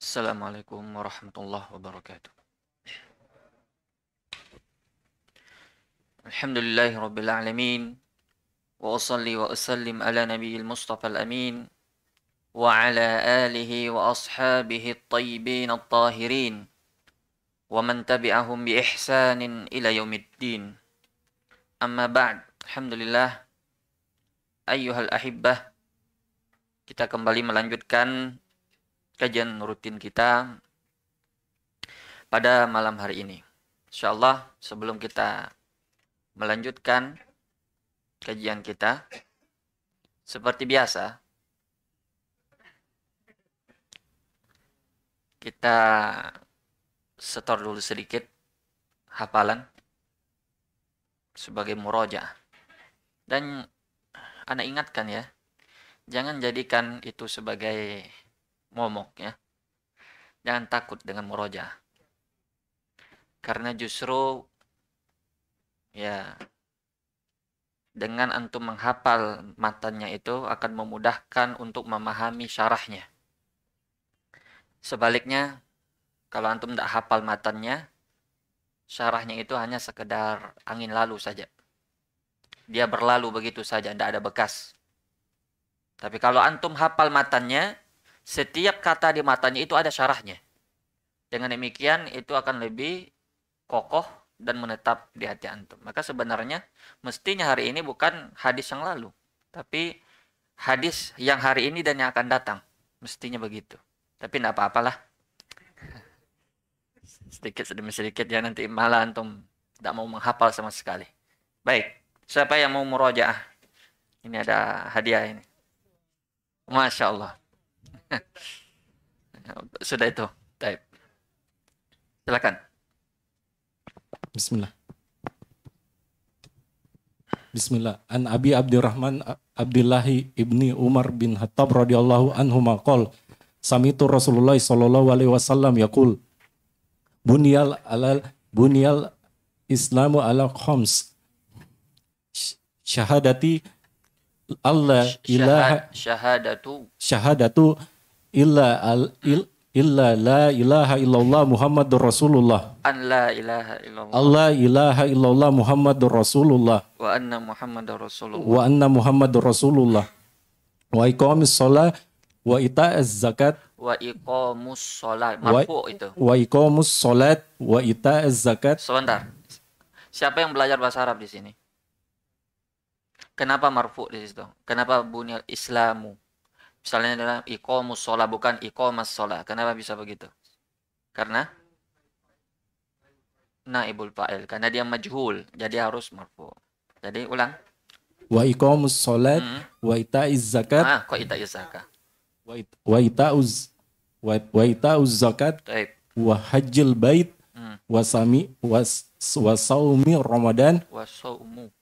السلام عليكم ورحمة الله وبركاته الحمد لله رب العالمين وأصلي وأسلم على نبي المصطفى الأمين وعلى آله وأصحابه الطيبين الطاهرين ومن تبعهم بإحسان إلى يوم الدين أما بعد الحمد لله ayyuhal ahibbah kita kembali melanjutkan kajian rutin kita pada malam hari ini. Insyaallah sebelum kita melanjutkan kajian kita seperti biasa kita setor dulu sedikit hafalan sebagai muroja dan anda ingatkan ya. Jangan jadikan itu sebagai momok ya. Jangan takut dengan moroja. Karena justru ya dengan antum menghafal matanya itu akan memudahkan untuk memahami syarahnya. Sebaliknya, kalau antum tidak hafal matanya, syarahnya itu hanya sekedar angin lalu saja dia berlalu begitu saja, tidak ada bekas. Tapi kalau antum hafal matanya, setiap kata di matanya itu ada syarahnya. Dengan demikian itu akan lebih kokoh dan menetap di hati antum. Maka sebenarnya mestinya hari ini bukan hadis yang lalu, tapi hadis yang hari ini dan yang akan datang. Mestinya begitu. Tapi tidak apa-apalah. Sedikit demi sedikit ya nanti malah antum tidak mau menghafal sama sekali. Baik. Siapa yang mau murojaah? Ini ada hadiah ini. Masya Allah. Sudah itu. Taip. Silakan. Bismillah. Bismillah. An Abi Abdurrahman Abdillahi ibni Umar bin Hattab radhiyallahu anhu makol. Samitu Rasulullah sallallahu alaihi wasallam yaqul. Bunyal alal bunyal Islamu ala khams syahadati Allah ilaha syahadatu syahadatu illa al il, illa la ilaha illallah Muhammadur Rasulullah. An la ilaha illallah. Allah ilaha illallah Muhammadur Rasulullah. Wa anna Muhammadur Rasulullah. Wa anna Muhammadur Rasulullah. Wa iqamis shalah wa ita'az zakat wa iqamus shalat. mampu itu. Wa iqamus shalat wa ita'az zakat. Sebentar. Siapa yang belajar bahasa Arab di sini? Kenapa marfu di situ? Kenapa bunyal islamu? Misalnya dalam iqamus sholat bukan iqamas sholat. Kenapa bisa begitu? Karena naibul fa'il. Karena dia majhul. Jadi harus marfu. Jadi ulang. Wa iqamus sholat. Hmm. Wa ita'iz zakat. Ah, kok ita'iz zakat? Wa ita'uz wa ita'uz zakat. Taib. Wa hajjil bait. Hmm. Wa sami was, wa saumi ramadan. Wa saumu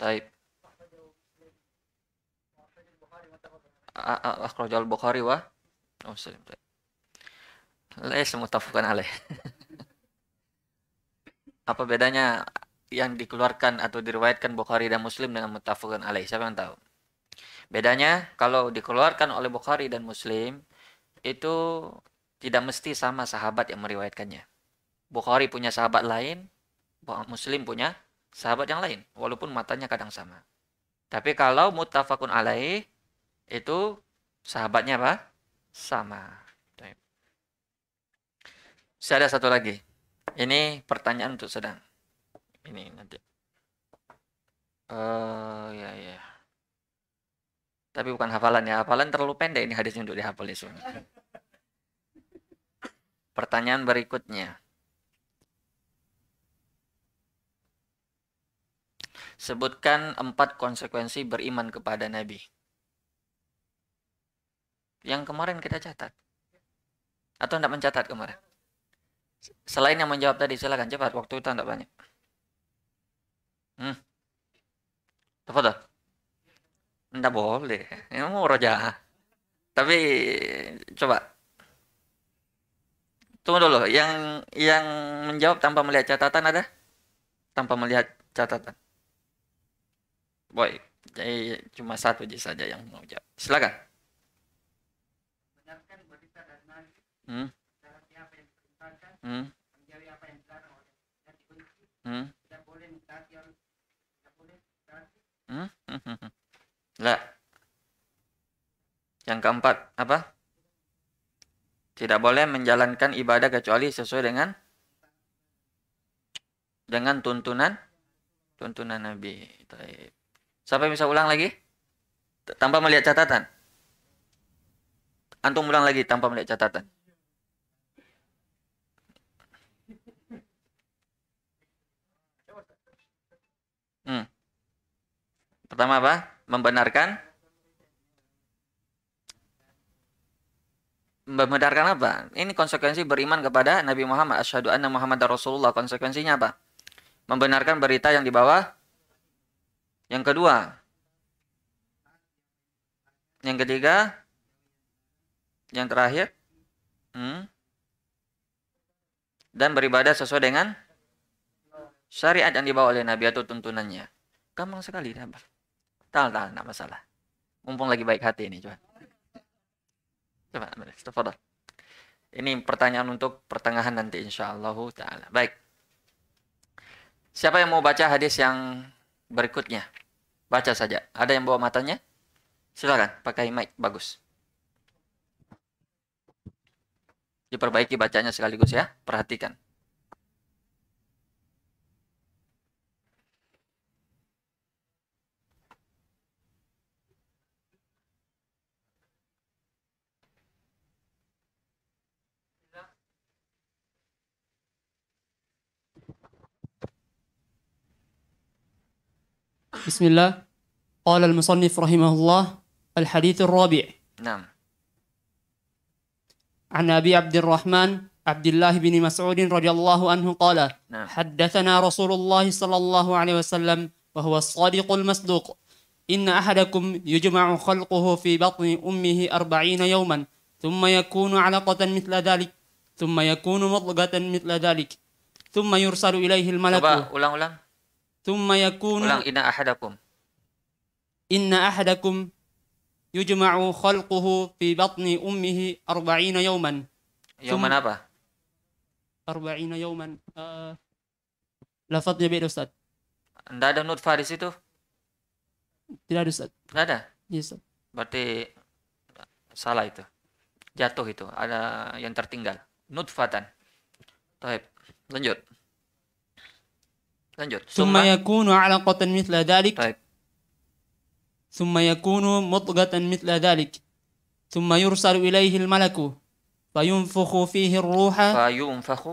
Taib. Bukhari wa Muslim. Lais alaih. Apa bedanya yang dikeluarkan atau diriwayatkan Bukhari dan Muslim dengan mutafukan alaih? Siapa yang tahu? Bedanya kalau dikeluarkan oleh Bukhari dan Muslim itu tidak mesti sama sahabat yang meriwayatkannya. Bukhari punya sahabat lain, Muslim punya sahabat yang lain, walaupun matanya kadang sama. Tapi kalau mutafakun alaih, itu sahabatnya apa? Sama. Saya ada satu lagi. Ini pertanyaan untuk sedang. Ini nanti. Uh, ya ya. Tapi bukan hafalan ya. Hafalan terlalu pendek ini hadisnya untuk dihafal ya Pertanyaan berikutnya. Sebutkan empat konsekuensi beriman kepada Nabi. Yang kemarin kita catat. Atau tidak mencatat kemarin? Selain yang menjawab tadi, silakan cepat. Waktu itu tidak banyak. Hmm. Tafadhol. Tidak boleh. Ini mau roja. Tapi coba. Tunggu dulu. Yang yang menjawab tanpa melihat catatan ada? Tanpa melihat catatan. Boy, jadi cuma satu aja saja yang mau jawab. Silakan. Benarkan berita dan nabi hmm? dalam apa yang diperintahkan, hmm? menjauhi apa yang dilarang oleh dan dibenci, hmm? tidak boleh mentaati orang, tidak boleh mentaati. Hmm? Lah. Yang keempat, apa? Tidak boleh menjalankan ibadah kecuali sesuai dengan dengan tuntunan tuntunan Nabi. Taib. Siapa yang bisa ulang lagi? Tanpa melihat catatan. Antum ulang lagi tanpa melihat catatan. Hmm. Pertama apa? Membenarkan. Membenarkan apa? Ini konsekuensi beriman kepada Nabi Muhammad. Asyhadu anna Muhammad Rasulullah. Konsekuensinya apa? Membenarkan berita yang dibawa yang kedua, yang ketiga, yang terakhir, hmm, dan beribadah sesuai dengan syariat yang dibawa oleh Nabi atau tuntunannya. Gampang sekali, dapat. Tal, tal, tidak masalah. Mumpung lagi baik hati ini, coba. Coba, Ini pertanyaan untuk pertengahan nanti insyaallah ta'ala. Baik. Siapa yang mau baca hadis yang berikutnya? Baca saja. Ada yang bawa matanya? Silakan, pakai mic. Bagus. Diperbaiki bacanya sekaligus ya. Perhatikan. بسم الله قال المصنف رحمه الله الحديث الرابع نعم عن أبي عبد الرحمن عبد الله بن مسعود رضي الله عنه قال نعم. حدثنا رسول الله صلى الله عليه وسلم وهو الصادق المصدوق إن أحدكم يجمع خلقه في بطن أمه أربعين يوما ثم يكون علقة مثل ذلك ثم يكون مضغة مثل ذلك ثم يرسل إليه الملك ulang-ulang Thumma yakunu Ulang inna ahadakum. Inna ahadakum yujma'u khalquhu fi batni ummihi arba'ina yawman. Yawman apa? Arba'ina yawman. Uh, eh, Lafadnya beda Ustaz. Tidak ada Nur Faris itu? Tidak ada Ustaz. Tidak ada? Iya Ustaz. Berarti salah itu. Jatuh itu. Ada yang tertinggal. Nutfatan. Taib. Lanjut lanjut summa yakunu alaqatan mithla dhalik Baik. summa yakunu mutghatan mithla dhalik summa yursalu ilaihi al-malaku fayunfukhu fihi ar-ruha fayunfukhu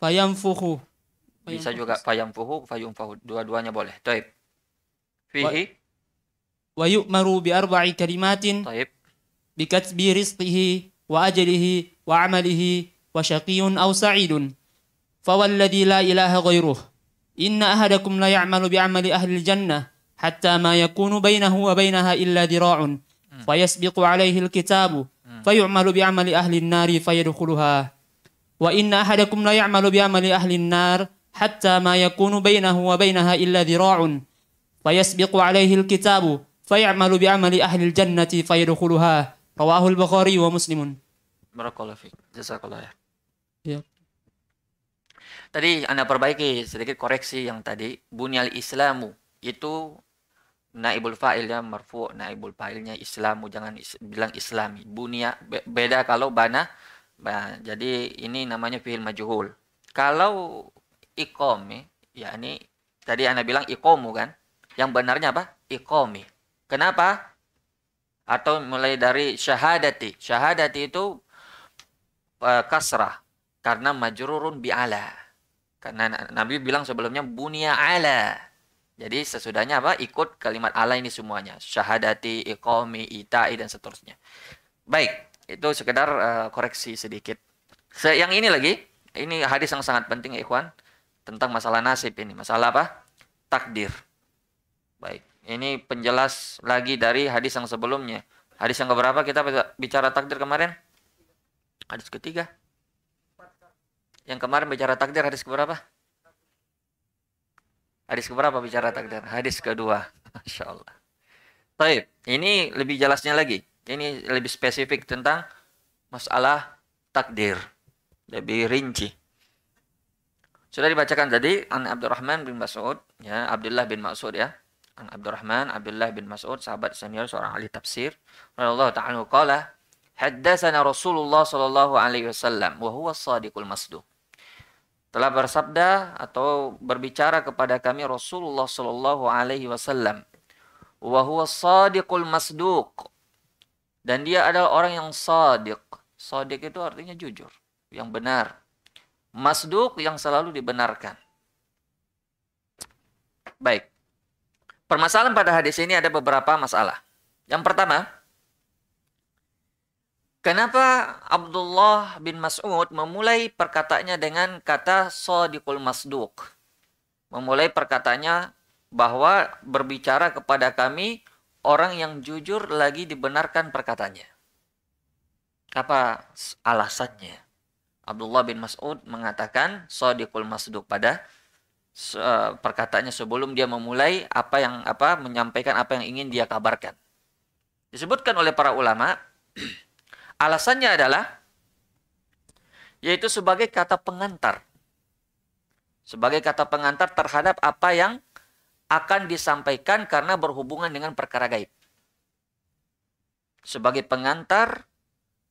fayunfukhu bisa juga fayunfukhu fayunfukhu dua-duanya boleh taib fihi wa yu'maru bi arba'i kalimatin taib bi kasbi rizqihi wa ajlihi wa amalihi wa syaqiyun aw sa'idun fawalladhi la ilaha ghairuhu Inna ahadakum la ya'malu bi'amali ahli jannah hatta ma yakunu bainahu wa bainaha illa dira'un hmm. fayasbiqu alaihi alkitabu hmm. fayu'malu bi'amali ahli nari fayadkhuluha wa inna ahadakum la ya'malu bi'amali ahli nar hatta ma yakunu bainahu wa bainaha illa dira'un fayasbiqu alaihi alkitabu fayamalu bi'amali ahli jannati fayadkhuluha rawahu al-bukhari wa muslimun barakallahu fiik jazakallahu ya Tadi Anda perbaiki sedikit koreksi yang tadi bunyal islamu itu naibul fa'ilnya marfu, naibul fa'ilnya islamu jangan is, bilang islami. Bunia beda kalau bana. bah, jadi ini namanya fi'il majhul. Kalau ya ini tadi Anda bilang ikomu kan? Yang benarnya apa? ikomi Kenapa? Atau mulai dari syahadati. Syahadati itu uh, kasrah karena majrurun bi'ala. Karena Nabi bilang sebelumnya bunia ala. Jadi sesudahnya apa? Ikut kalimat ala ini semuanya. Syahadati, ikomi, ita'i, dan seterusnya. Baik, itu sekedar uh, koreksi sedikit. Se yang ini lagi, ini hadis yang sangat penting ya Ikhwan. Tentang masalah nasib ini. Masalah apa? Takdir. Baik, ini penjelas lagi dari hadis yang sebelumnya. Hadis yang keberapa kita bicara takdir kemarin? Hadis ketiga. Yang kemarin bicara takdir hadis keberapa? Hadis keberapa bicara takdir? Hadis kedua. Masya Allah. Taib, ini lebih jelasnya lagi. Ini lebih spesifik tentang masalah takdir. Lebih rinci. Sudah dibacakan tadi An Abdurrahman bin Mas'ud, ya Abdullah bin Mas'ud ya. An Abdurrahman Abdullah bin Mas'ud sahabat senior seorang ahli tafsir Rasulullah ta'ala qala haddatsana Rasulullah sallallahu alaihi wasallam wa huwa sadiqul masduq telah bersabda atau berbicara kepada kami Rasulullah Shallallahu Alaihi Wasallam, wahyu sadiqul masduq dan dia adalah orang yang sadiq. Sadiq itu artinya jujur, yang benar. Masduq yang selalu dibenarkan. Baik. Permasalahan pada hadis ini ada beberapa masalah. Yang pertama, Kenapa Abdullah bin Mas'ud memulai perkataannya dengan kata sadiqul masduq? Memulai perkataannya bahwa berbicara kepada kami orang yang jujur lagi dibenarkan perkataannya. Apa alasannya? Abdullah bin Mas'ud mengatakan sadiqul masduq pada perkataannya sebelum dia memulai apa yang apa menyampaikan apa yang ingin dia kabarkan. Disebutkan oleh para ulama Alasannya adalah yaitu sebagai kata pengantar. Sebagai kata pengantar terhadap apa yang akan disampaikan karena berhubungan dengan perkara gaib. Sebagai pengantar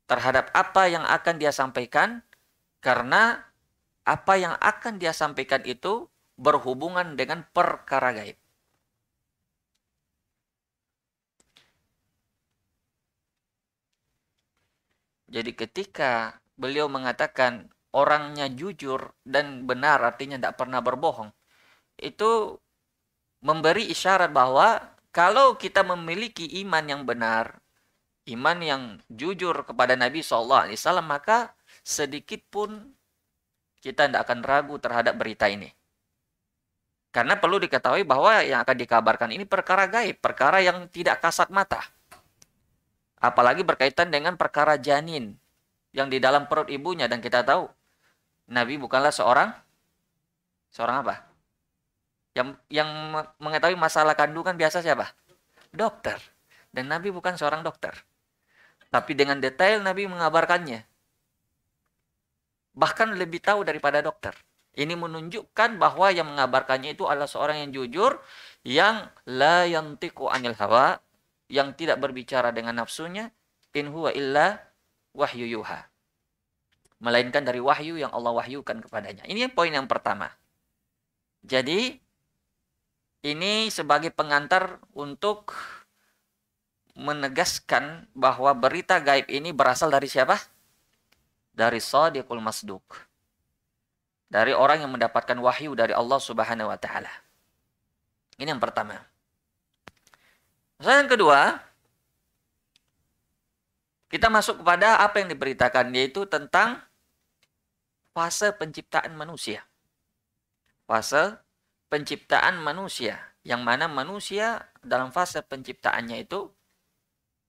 terhadap apa yang akan dia sampaikan karena apa yang akan dia sampaikan itu berhubungan dengan perkara gaib. Jadi ketika beliau mengatakan orangnya jujur dan benar artinya tidak pernah berbohong. Itu memberi isyarat bahwa kalau kita memiliki iman yang benar, iman yang jujur kepada Nabi SAW, maka sedikit pun kita tidak akan ragu terhadap berita ini. Karena perlu diketahui bahwa yang akan dikabarkan ini perkara gaib, perkara yang tidak kasat mata. Apalagi berkaitan dengan perkara janin yang di dalam perut ibunya dan kita tahu Nabi bukanlah seorang seorang apa? Yang yang mengetahui masalah kandungan biasa siapa? Dokter. Dan Nabi bukan seorang dokter. Tapi dengan detail Nabi mengabarkannya. Bahkan lebih tahu daripada dokter. Ini menunjukkan bahwa yang mengabarkannya itu adalah seorang yang jujur yang la yantiqu anil hawa yang tidak berbicara dengan nafsunya in huwa illa wahyu yuha melainkan dari wahyu yang Allah wahyukan kepadanya ini poin yang pertama jadi ini sebagai pengantar untuk menegaskan bahwa berita gaib ini berasal dari siapa? Dari Sadiqul Masduk. Dari orang yang mendapatkan wahyu dari Allah Subhanahu wa taala. Ini yang pertama. Masalah yang kedua, kita masuk kepada apa yang diberitakan yaitu tentang fase penciptaan manusia. Fase penciptaan manusia yang mana manusia dalam fase penciptaannya itu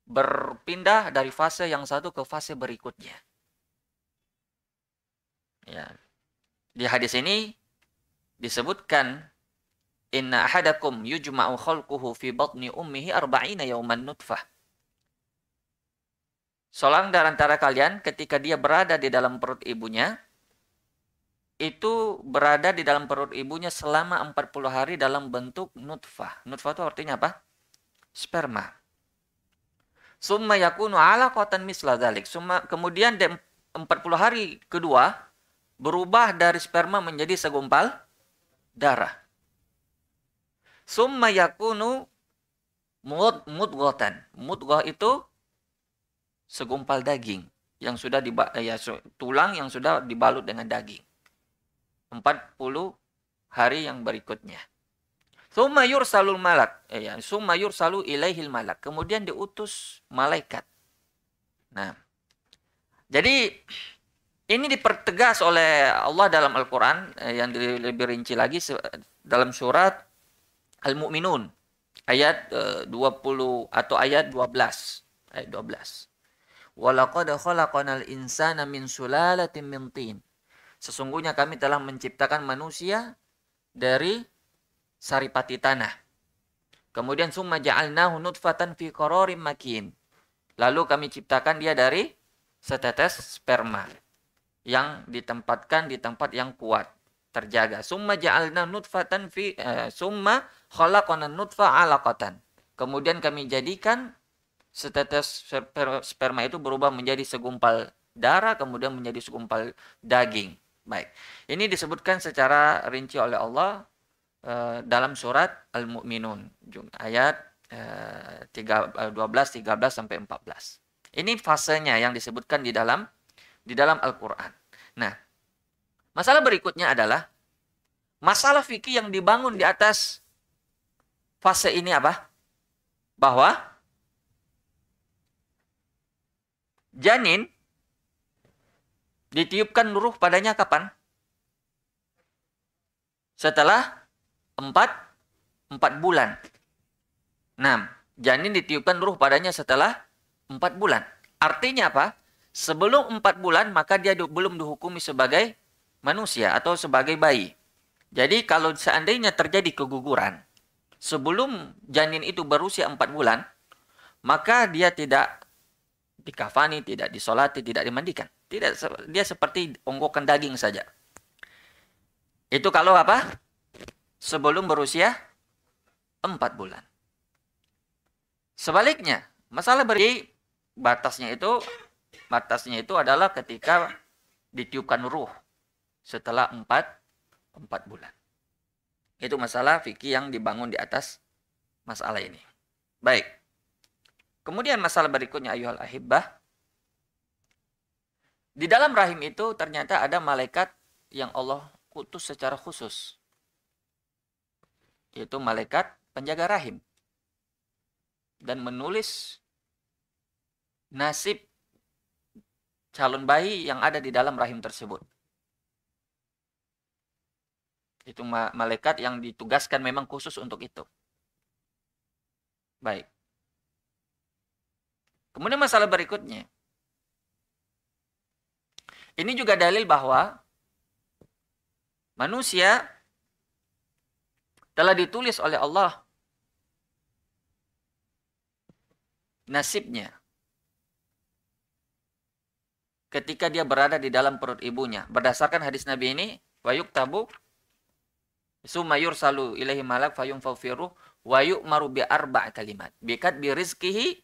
berpindah dari fase yang satu ke fase berikutnya. Ya. Di hadis ini disebutkan Inna ahadakum yujma'u khalquhu fi batni ummihi arba'ina yauman nutfah. Seorang dari antara kalian ketika dia berada di dalam perut ibunya, itu berada di dalam perut ibunya selama 40 hari dalam bentuk nutfah. Nutfah itu artinya apa? Sperma. Summa yakunu ala kotan misla dalik. Summa, kemudian 40 hari kedua berubah dari sperma menjadi segumpal darah summa yakunu mud mudghatan. Mudghah itu segumpal daging yang sudah di eh, ya tulang yang sudah dibalut dengan daging. 40 hari yang berikutnya. Summa yursalul malak. Eh, ya, summa yursalu ilaihil malak. Kemudian diutus malaikat. Nah. Jadi ini dipertegas oleh Allah dalam Al-Qur'an eh, yang lebih rinci lagi dalam surat Al-Mu'minun ayat eh, uh, 20 atau ayat 12 ayat 12 Walaqad khalaqnal insana min sulalatin min tin. Sesungguhnya kami telah menciptakan manusia dari saripati tanah. Kemudian summa ja'alnahu nutfatan fi qararin makin. Lalu kami ciptakan dia dari setetes sperma yang ditempatkan di tempat yang kuat, terjaga. Summa ja'alna nutfatan fi uh, summa khalaqana nutfa alaqatan. Kemudian kami jadikan setetes sperma itu berubah menjadi segumpal darah kemudian menjadi segumpal daging. Baik. Ini disebutkan secara rinci oleh Allah uh, dalam surat Al-Mu'minun ayat uh, 3, uh, 12 13 sampai 14. Ini fasenya yang disebutkan di dalam di dalam Al-Qur'an. Nah, masalah berikutnya adalah masalah fikih yang dibangun di atas fase ini apa? Bahwa janin ditiupkan ruh padanya kapan? Setelah 4 4 bulan. 6. Janin ditiupkan ruh padanya setelah 4 bulan. Artinya apa? Sebelum 4 bulan maka dia belum dihukumi sebagai manusia atau sebagai bayi. Jadi kalau seandainya terjadi keguguran, sebelum janin itu berusia 4 bulan, maka dia tidak dikafani, tidak disolati, tidak dimandikan. Tidak dia seperti onggokan daging saja. Itu kalau apa? Sebelum berusia 4 bulan. Sebaliknya, masalah beri batasnya itu batasnya itu adalah ketika ditiupkan ruh setelah 4 4 bulan. Itu masalah fikih yang dibangun di atas masalah ini. Baik. Kemudian masalah berikutnya ayuhal ahibbah. Di dalam rahim itu ternyata ada malaikat yang Allah utus secara khusus. Yaitu malaikat penjaga rahim. Dan menulis nasib calon bayi yang ada di dalam rahim tersebut itu malaikat yang ditugaskan memang khusus untuk itu. Baik. Kemudian masalah berikutnya. Ini juga dalil bahwa manusia telah ditulis oleh Allah nasibnya ketika dia berada di dalam perut ibunya. Berdasarkan hadis Nabi ini, wayuk Tabuk. Sumayur yursalu ilaihi malak fayum fafiruh wa yu'maru bi arba' kalimat. Bikat bi rizkihi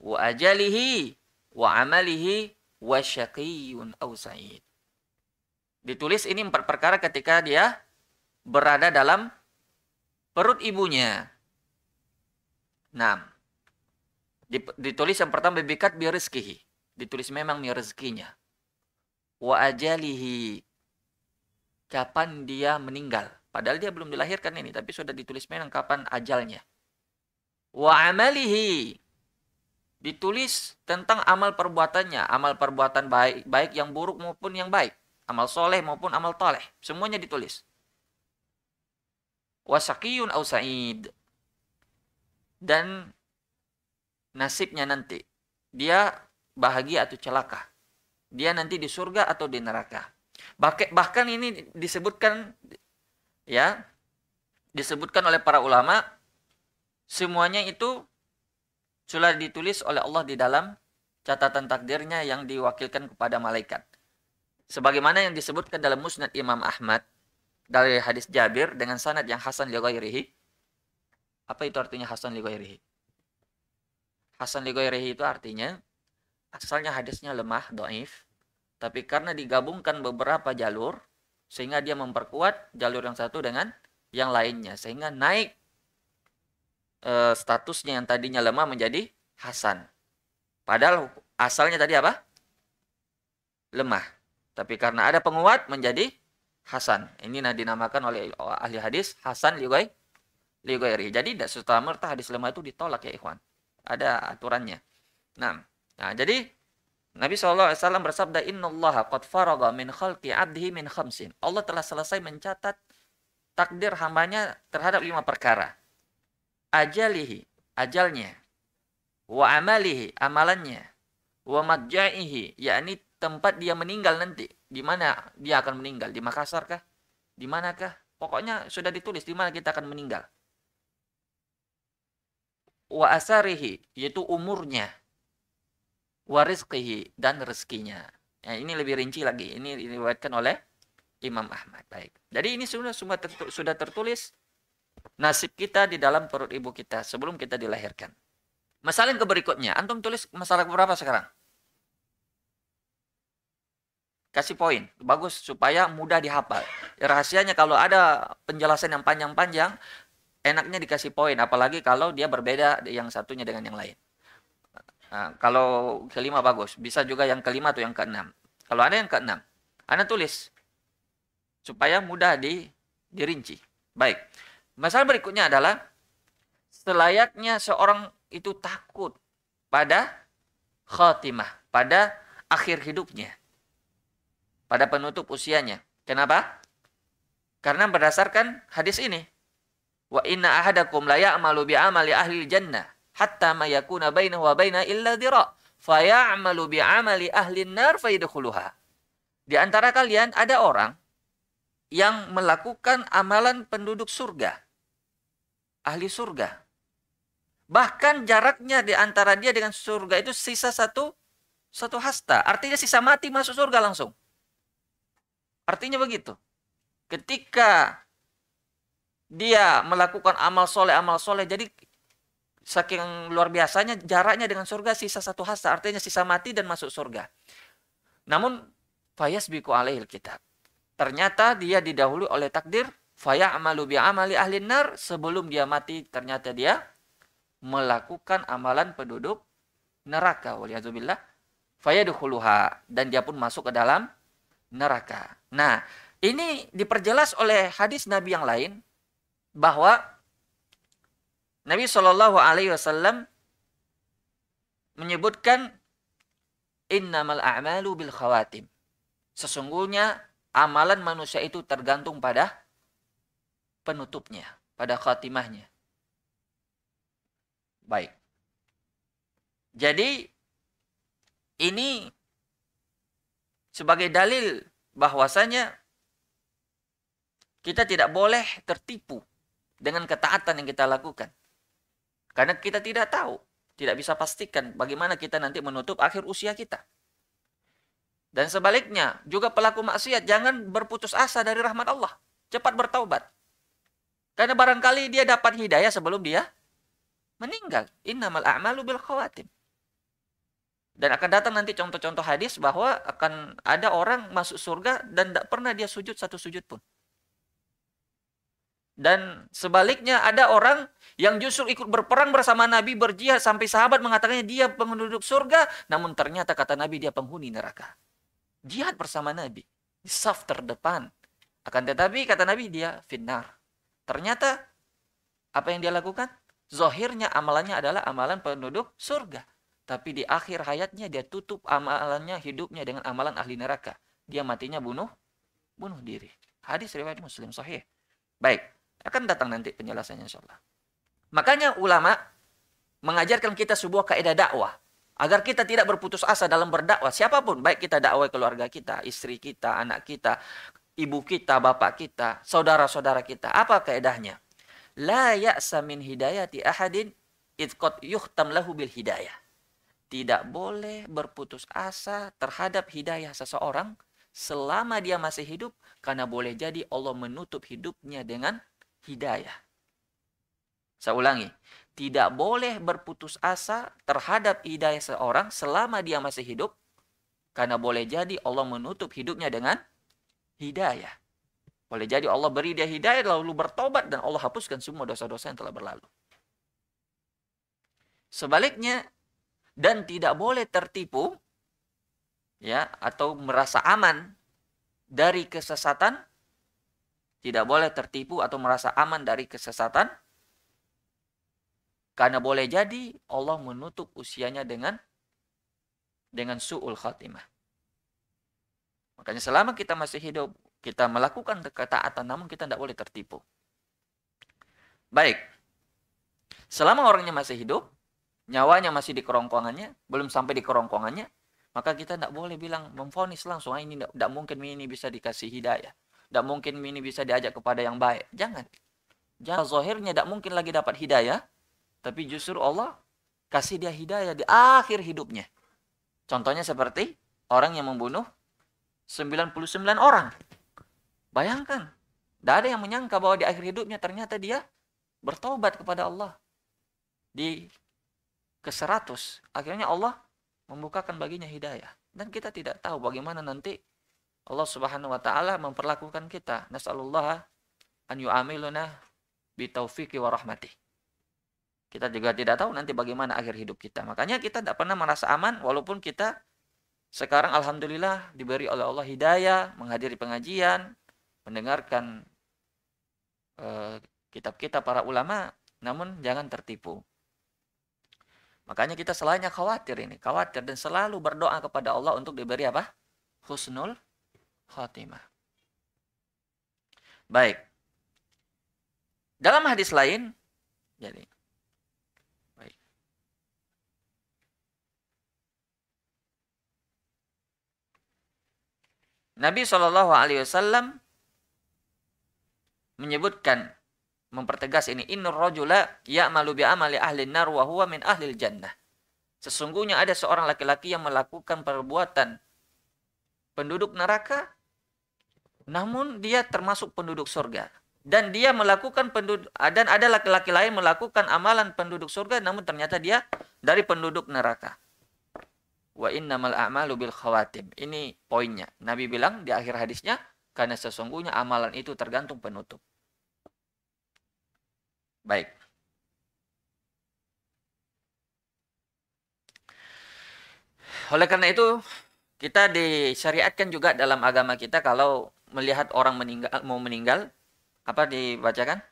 wa ajalihi wa amalihi wa syaqiyun aw sa'id. Ditulis ini empat perkara ketika dia berada dalam perut ibunya. 6. Ditulis yang pertama bikat bi rizkihi. Ditulis memang mi rezekinya. Wa ajalihi. Kapan dia meninggal Padahal dia belum dilahirkan ini, tapi sudah ditulis memang kapan ajalnya. Wa amalihi ditulis tentang amal perbuatannya, amal perbuatan baik, baik yang buruk maupun yang baik, amal soleh maupun amal toleh, semuanya ditulis. Wasakiyun au sa'id dan nasibnya nanti dia bahagia atau celaka. Dia nanti di surga atau di neraka. Bahkan ini disebutkan ya disebutkan oleh para ulama semuanya itu sudah ditulis oleh Allah di dalam catatan takdirnya yang diwakilkan kepada malaikat. Sebagaimana yang disebutkan dalam musnad Imam Ahmad dari hadis Jabir dengan sanad yang hasan li ghairihi. Apa itu artinya hasan li ghairihi? Hasan li ghairihi itu artinya asalnya hadisnya lemah, doif, tapi karena digabungkan beberapa jalur, sehingga dia memperkuat jalur yang satu dengan yang lainnya sehingga naik e, statusnya yang tadinya lemah menjadi hasan. Padahal asalnya tadi apa? Lemah. Tapi karena ada penguat menjadi hasan. Ini nah dinamakan oleh ahli hadis hasan liwai liugairi. Jadi tidak serta merta hadis lemah itu ditolak ya ikhwan. Ada aturannya. Nah, nah jadi Nabi SAW bersabda, Innallaha qad faraga min khalqi adhi min khamsin. Allah telah selesai mencatat takdir hambanya terhadap lima perkara. Ajalihi, ajalnya. Wa amalihi, amalannya. Wa madja'ihi, yakni tempat dia meninggal nanti. Di mana dia akan meninggal? Di Makassar kah? Di manakah? Pokoknya sudah ditulis di mana kita akan meninggal. Wa asarihi, yaitu umurnya warizqihi dan rezekinya. Ya, ini lebih rinci lagi. Ini diriwayatkan oleh Imam Ahmad. Baik. Jadi ini sudah semua sudah tertulis nasib kita di dalam perut ibu kita sebelum kita dilahirkan. Masalah yang berikutnya, antum tulis masalah berapa sekarang? Kasih poin, bagus supaya mudah dihafal. Rahasianya kalau ada penjelasan yang panjang-panjang, enaknya dikasih poin, apalagi kalau dia berbeda yang satunya dengan yang lain. Nah, kalau kelima bagus, bisa juga yang kelima atau yang keenam. Kalau ada yang keenam, Anda tulis supaya mudah di, dirinci. Baik. Masalah berikutnya adalah selayaknya seorang itu takut pada khatimah, pada akhir hidupnya, pada penutup usianya. Kenapa? Karena berdasarkan hadis ini, wa inna ahadakum la ya'malu bi'amali ahli jannah hatta ma yakuna bainahu wa baina illa fayamalu bi amali ahli nar fayadkhuluha di antara kalian ada orang yang melakukan amalan penduduk surga ahli surga bahkan jaraknya di antara dia dengan surga itu sisa satu satu hasta artinya sisa mati masuk surga langsung artinya begitu ketika dia melakukan amal soleh amal soleh jadi saking luar biasanya jaraknya dengan surga sisa satu hasta artinya sisa mati dan masuk surga namun fayas biku alaihil kitab ternyata dia didahului oleh takdir faya amalu bi amali ahli nar sebelum dia mati ternyata dia melakukan amalan penduduk neraka Faya dukhuluha dan dia pun masuk ke dalam neraka nah ini diperjelas oleh hadis nabi yang lain bahwa Nabi Shallallahu Alaihi Wasallam menyebutkan innamal a'malu bil khawatim. Sesungguhnya amalan manusia itu tergantung pada penutupnya, pada khatimahnya. Baik. Jadi ini sebagai dalil bahwasanya kita tidak boleh tertipu dengan ketaatan yang kita lakukan. Karena kita tidak tahu, tidak bisa pastikan bagaimana kita nanti menutup akhir usia kita. Dan sebaliknya, juga pelaku maksiat jangan berputus asa dari rahmat Allah. Cepat bertaubat. Karena barangkali dia dapat hidayah sebelum dia meninggal. Innamal a'malu bil khawatim. Dan akan datang nanti contoh-contoh hadis bahwa akan ada orang masuk surga dan tidak pernah dia sujud satu sujud pun. Dan sebaliknya ada orang yang justru ikut berperang bersama Nabi berjihad sampai sahabat mengatakannya dia penduduk surga, namun ternyata kata Nabi dia penghuni neraka. Jihad bersama Nabi di saf terdepan. Akan tetapi kata Nabi dia fitnah. Ternyata apa yang dia lakukan? Zohirnya amalannya adalah amalan penduduk surga. Tapi di akhir hayatnya dia tutup amalannya hidupnya dengan amalan ahli neraka. Dia matinya bunuh bunuh diri. Hadis riwayat Muslim sahih. Baik. Akan datang nanti penjelasannya insya Allah. Makanya ulama mengajarkan kita sebuah kaidah dakwah agar kita tidak berputus asa dalam berdakwah siapapun baik kita dakwah keluarga kita, istri kita, anak kita, ibu kita, bapak kita, saudara-saudara kita. Apa kaidahnya? La ya'sa min hidayati ahadin idkot yuhtam lahu bil hidayah. Tidak boleh berputus asa terhadap hidayah seseorang selama dia masih hidup karena boleh jadi Allah menutup hidupnya dengan hidayah. Saya ulangi, tidak boleh berputus asa terhadap hidayah seorang selama dia masih hidup karena boleh jadi Allah menutup hidupnya dengan hidayah. Boleh jadi Allah beri dia hidayah lalu bertobat dan Allah hapuskan semua dosa-dosa yang telah berlalu. Sebaliknya dan tidak boleh tertipu ya atau merasa aman dari kesesatan tidak boleh tertipu atau merasa aman dari kesesatan karena boleh jadi Allah menutup usianya dengan dengan su'ul khatimah. Makanya selama kita masih hidup, kita melakukan ketaatan namun kita tidak boleh tertipu. Baik. Selama orangnya masih hidup, nyawanya masih di kerongkongannya, belum sampai di kerongkongannya, maka kita tidak boleh bilang memfonis langsung, ah, ini tidak mungkin ini bisa dikasih hidayah tidak mungkin ini bisa diajak kepada yang baik. Jangan. Jangan zohirnya tidak mungkin lagi dapat hidayah. Tapi justru Allah kasih dia hidayah di akhir hidupnya. Contohnya seperti orang yang membunuh 99 orang. Bayangkan. Tidak ada yang menyangka bahwa di akhir hidupnya ternyata dia bertobat kepada Allah. Di ke 100. Akhirnya Allah membukakan baginya hidayah. Dan kita tidak tahu bagaimana nanti Allah Subhanahu wa taala memperlakukan kita. Nasallallahu an yu'amiluna bi taufiqi wa rahmati. Kita juga tidak tahu nanti bagaimana akhir hidup kita. Makanya kita tidak pernah merasa aman walaupun kita sekarang alhamdulillah diberi oleh Allah hidayah menghadiri pengajian, mendengarkan eh, kitab-kitab para ulama, namun jangan tertipu. Makanya kita selainnya khawatir ini, khawatir dan selalu berdoa kepada Allah untuk diberi apa? Husnul khatimah. Baik. Dalam hadis lain jadi baik. Nabi Shallallahu alaihi wasallam menyebutkan mempertegas ini Innu rajula ya'malu bi amali ahli nar wa huwa min ahli jannah. Sesungguhnya ada seorang laki-laki yang melakukan perbuatan penduduk neraka namun dia termasuk penduduk surga dan dia melakukan penduduk dan ada laki-laki lain melakukan amalan penduduk surga namun ternyata dia dari penduduk neraka. Wa innamal a'malu bil khawatim. Ini poinnya. Nabi bilang di akhir hadisnya karena sesungguhnya amalan itu tergantung penutup. Baik. Oleh karena itu, kita disyariatkan juga dalam agama kita kalau melihat orang meninggal eh, mau meninggal apa dibacakan?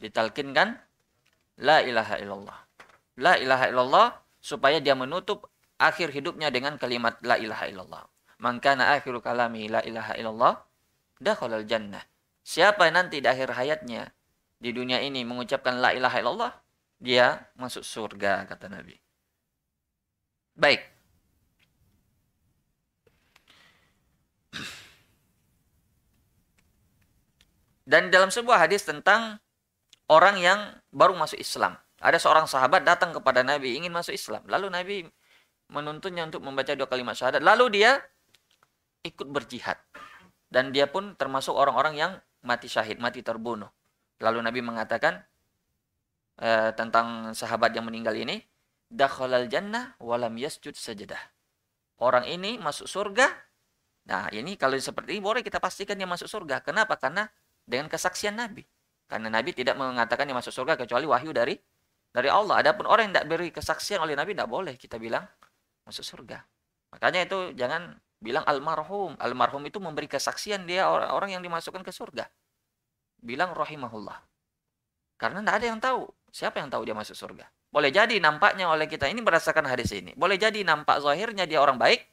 Ditalkinkan la ilaha illallah. La ilaha illallah supaya dia menutup akhir hidupnya dengan kalimat la ilaha illallah. Maka na akhiru kalami la ilaha illallah dakhalal jannah. Siapa nanti di akhir hayatnya di dunia ini mengucapkan la ilaha illallah, dia masuk surga kata Nabi. Baik. Dan dalam sebuah hadis tentang orang yang baru masuk Islam. Ada seorang sahabat datang kepada Nabi ingin masuk Islam. Lalu Nabi menuntunnya untuk membaca dua kalimat syahadat. Lalu dia ikut berjihad. Dan dia pun termasuk orang-orang yang mati syahid, mati terbunuh. Lalu Nabi mengatakan e, tentang sahabat yang meninggal ini, dakhalal jannah walam yasjud sajadah. Orang ini masuk surga. Nah, ini kalau seperti ini boleh kita pastikan dia masuk surga. Kenapa? Karena dengan kesaksian Nabi. Karena Nabi tidak mengatakan yang masuk surga kecuali wahyu dari dari Allah. Adapun orang yang tidak beri kesaksian oleh Nabi tidak boleh kita bilang masuk surga. Makanya itu jangan bilang almarhum. Almarhum itu memberi kesaksian dia orang-orang yang dimasukkan ke surga. Bilang rahimahullah. Karena tidak ada yang tahu. Siapa yang tahu dia masuk surga? Boleh jadi nampaknya oleh kita ini berdasarkan hadis ini. Boleh jadi nampak zahirnya dia orang baik.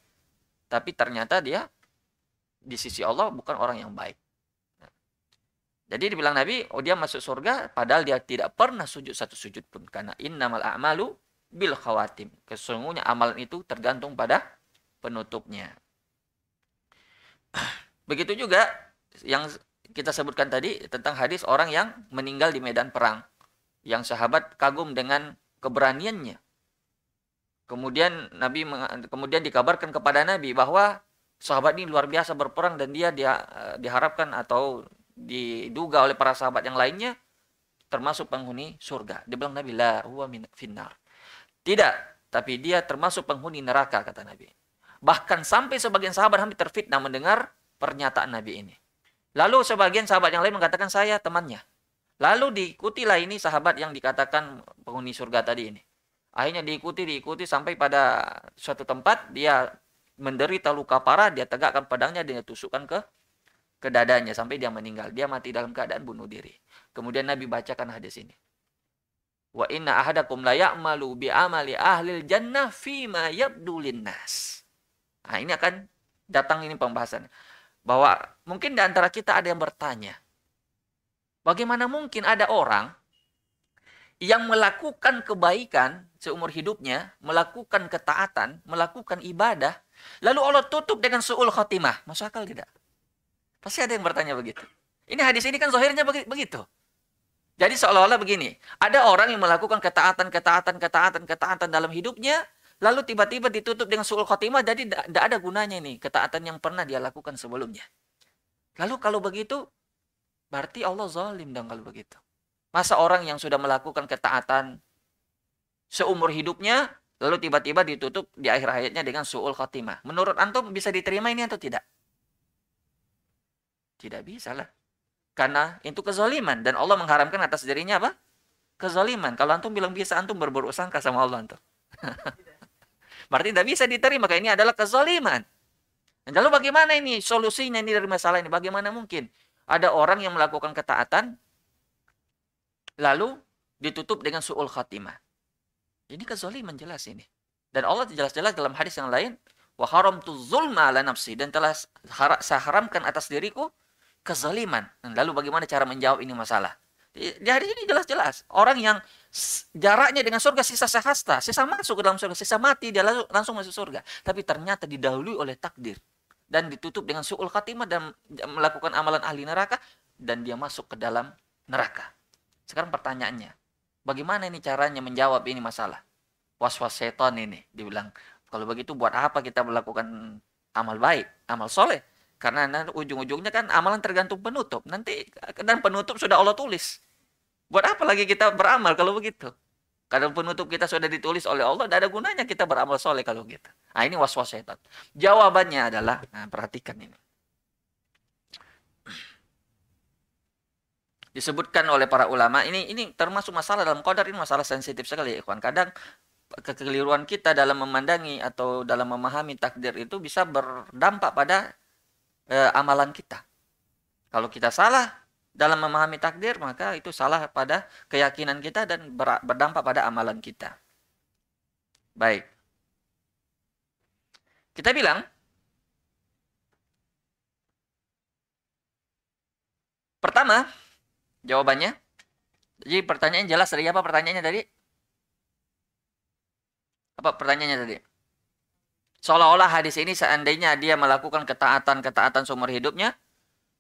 Tapi ternyata dia di sisi Allah bukan orang yang baik. Jadi dibilang Nabi, oh dia masuk surga padahal dia tidak pernah sujud satu sujud pun karena innamal a'malu bil khawatim. Kesungguhnya amalan itu tergantung pada penutupnya. Begitu juga yang kita sebutkan tadi tentang hadis orang yang meninggal di medan perang. Yang sahabat kagum dengan keberaniannya. Kemudian Nabi kemudian dikabarkan kepada Nabi bahwa sahabat ini luar biasa berperang dan dia dia eh, diharapkan atau diduga oleh para sahabat yang lainnya termasuk penghuni surga. Dia bilang Nabi la huwa min finnar. Tidak, tapi dia termasuk penghuni neraka kata Nabi. Bahkan sampai sebagian sahabat hampir terfitnah mendengar pernyataan Nabi ini. Lalu sebagian sahabat yang lain mengatakan saya temannya. Lalu diikutilah ini sahabat yang dikatakan penghuni surga tadi ini. Akhirnya diikuti, diikuti sampai pada suatu tempat dia menderita luka parah, dia tegakkan pedangnya, dia tusukkan ke ke dadanya sampai dia meninggal. Dia mati dalam keadaan bunuh diri. Kemudian Nabi bacakan hadis ini. Wa inna ahadakum la ya'malu bi amali ahlil jannah ma yabdu linnas. Nah, ini akan datang ini pembahasan bahwa mungkin di antara kita ada yang bertanya, bagaimana mungkin ada orang yang melakukan kebaikan seumur hidupnya, melakukan ketaatan, melakukan ibadah, lalu Allah tutup dengan suul khatimah. Masuk akal tidak? Pasti ada yang bertanya begitu. Ini hadis ini kan zohirnya begitu. Jadi seolah-olah begini, ada orang yang melakukan ketaatan, ketaatan, ketaatan, ketaatan dalam hidupnya, lalu tiba-tiba ditutup dengan suul khotimah, jadi tidak ada gunanya ini ketaatan yang pernah dia lakukan sebelumnya. Lalu kalau begitu, berarti Allah zalim dong kalau begitu. Masa orang yang sudah melakukan ketaatan seumur hidupnya, lalu tiba-tiba ditutup di akhir hayatnya dengan suul khotimah. Menurut antum bisa diterima ini atau tidak? Tidak bisa lah. Karena itu kezoliman. Dan Allah mengharamkan atas dirinya apa? Kezoliman. Kalau antum bilang bisa, antum berburuk sangka sama Allah antum. Berarti tidak bisa diterima. Maka ini adalah kezoliman. Dan lalu bagaimana ini solusinya ini dari masalah ini? Bagaimana mungkin ada orang yang melakukan ketaatan lalu ditutup dengan suul khatimah? Ini kezoliman jelas ini. Dan Allah jelas-jelas dalam hadis yang lain, wa haram tu zulma ala nafsi dan telah saya haramkan atas diriku kezaliman. Lalu bagaimana cara menjawab ini masalah? Di hari ini jelas-jelas orang yang jaraknya dengan surga sisa sehasta, sisa masuk ke dalam surga, sisa mati dia langsung masuk surga. Tapi ternyata didahului oleh takdir dan ditutup dengan suul khatimah dan melakukan amalan ahli neraka dan dia masuk ke dalam neraka. Sekarang pertanyaannya, bagaimana ini caranya menjawab ini masalah? Was-was setan ini dibilang kalau begitu buat apa kita melakukan amal baik, amal soleh karena ujung-ujungnya kan amalan tergantung penutup. Nanti dan penutup sudah Allah tulis. Buat apa lagi kita beramal kalau begitu? Karena penutup kita sudah ditulis oleh Allah, tidak ada gunanya kita beramal soleh kalau gitu. Nah, ini was-was setan. Jawabannya adalah, nah, perhatikan ini. Disebutkan oleh para ulama, ini ini termasuk masalah dalam qadar, ini masalah sensitif sekali, ya, ikhwan. Kadang kekeliruan kita dalam memandangi atau dalam memahami takdir itu bisa berdampak pada eh, amalan kita. Kalau kita salah dalam memahami takdir, maka itu salah pada keyakinan kita dan ber berdampak pada amalan kita. Baik. Kita bilang Pertama, jawabannya. Jadi pertanyaan jelas dari apa pertanyaannya tadi? Apa pertanyaannya tadi? Seolah-olah hadis ini seandainya dia melakukan ketaatan-ketaatan seumur hidupnya,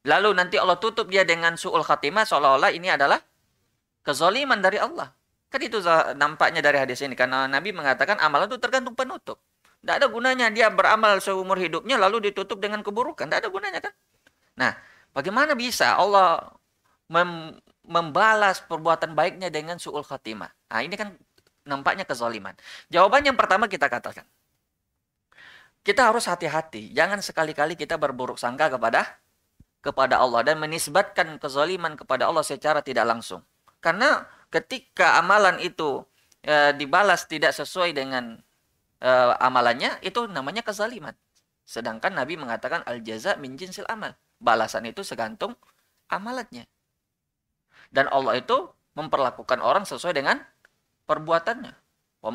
lalu nanti Allah tutup dia dengan su'ul khatimah, seolah-olah ini adalah kezoliman dari Allah. Kan itu nampaknya dari hadis ini. Karena Nabi mengatakan amalan itu tergantung penutup. Tidak ada gunanya dia beramal seumur hidupnya lalu ditutup dengan keburukan. Tidak ada gunanya kan? Nah, bagaimana bisa Allah mem membalas perbuatan baiknya dengan su'ul khatimah? Nah, ini kan nampaknya kezaliman. Jawaban yang pertama kita katakan kita harus hati-hati. Jangan sekali-kali kita berburuk sangka kepada kepada Allah dan menisbatkan kezaliman kepada Allah secara tidak langsung. Karena ketika amalan itu e, dibalas tidak sesuai dengan e, amalannya, itu namanya kezaliman. Sedangkan Nabi mengatakan al-jaza min jinsil amal. Balasan itu segantung amalannya. Dan Allah itu memperlakukan orang sesuai dengan perbuatannya. Wa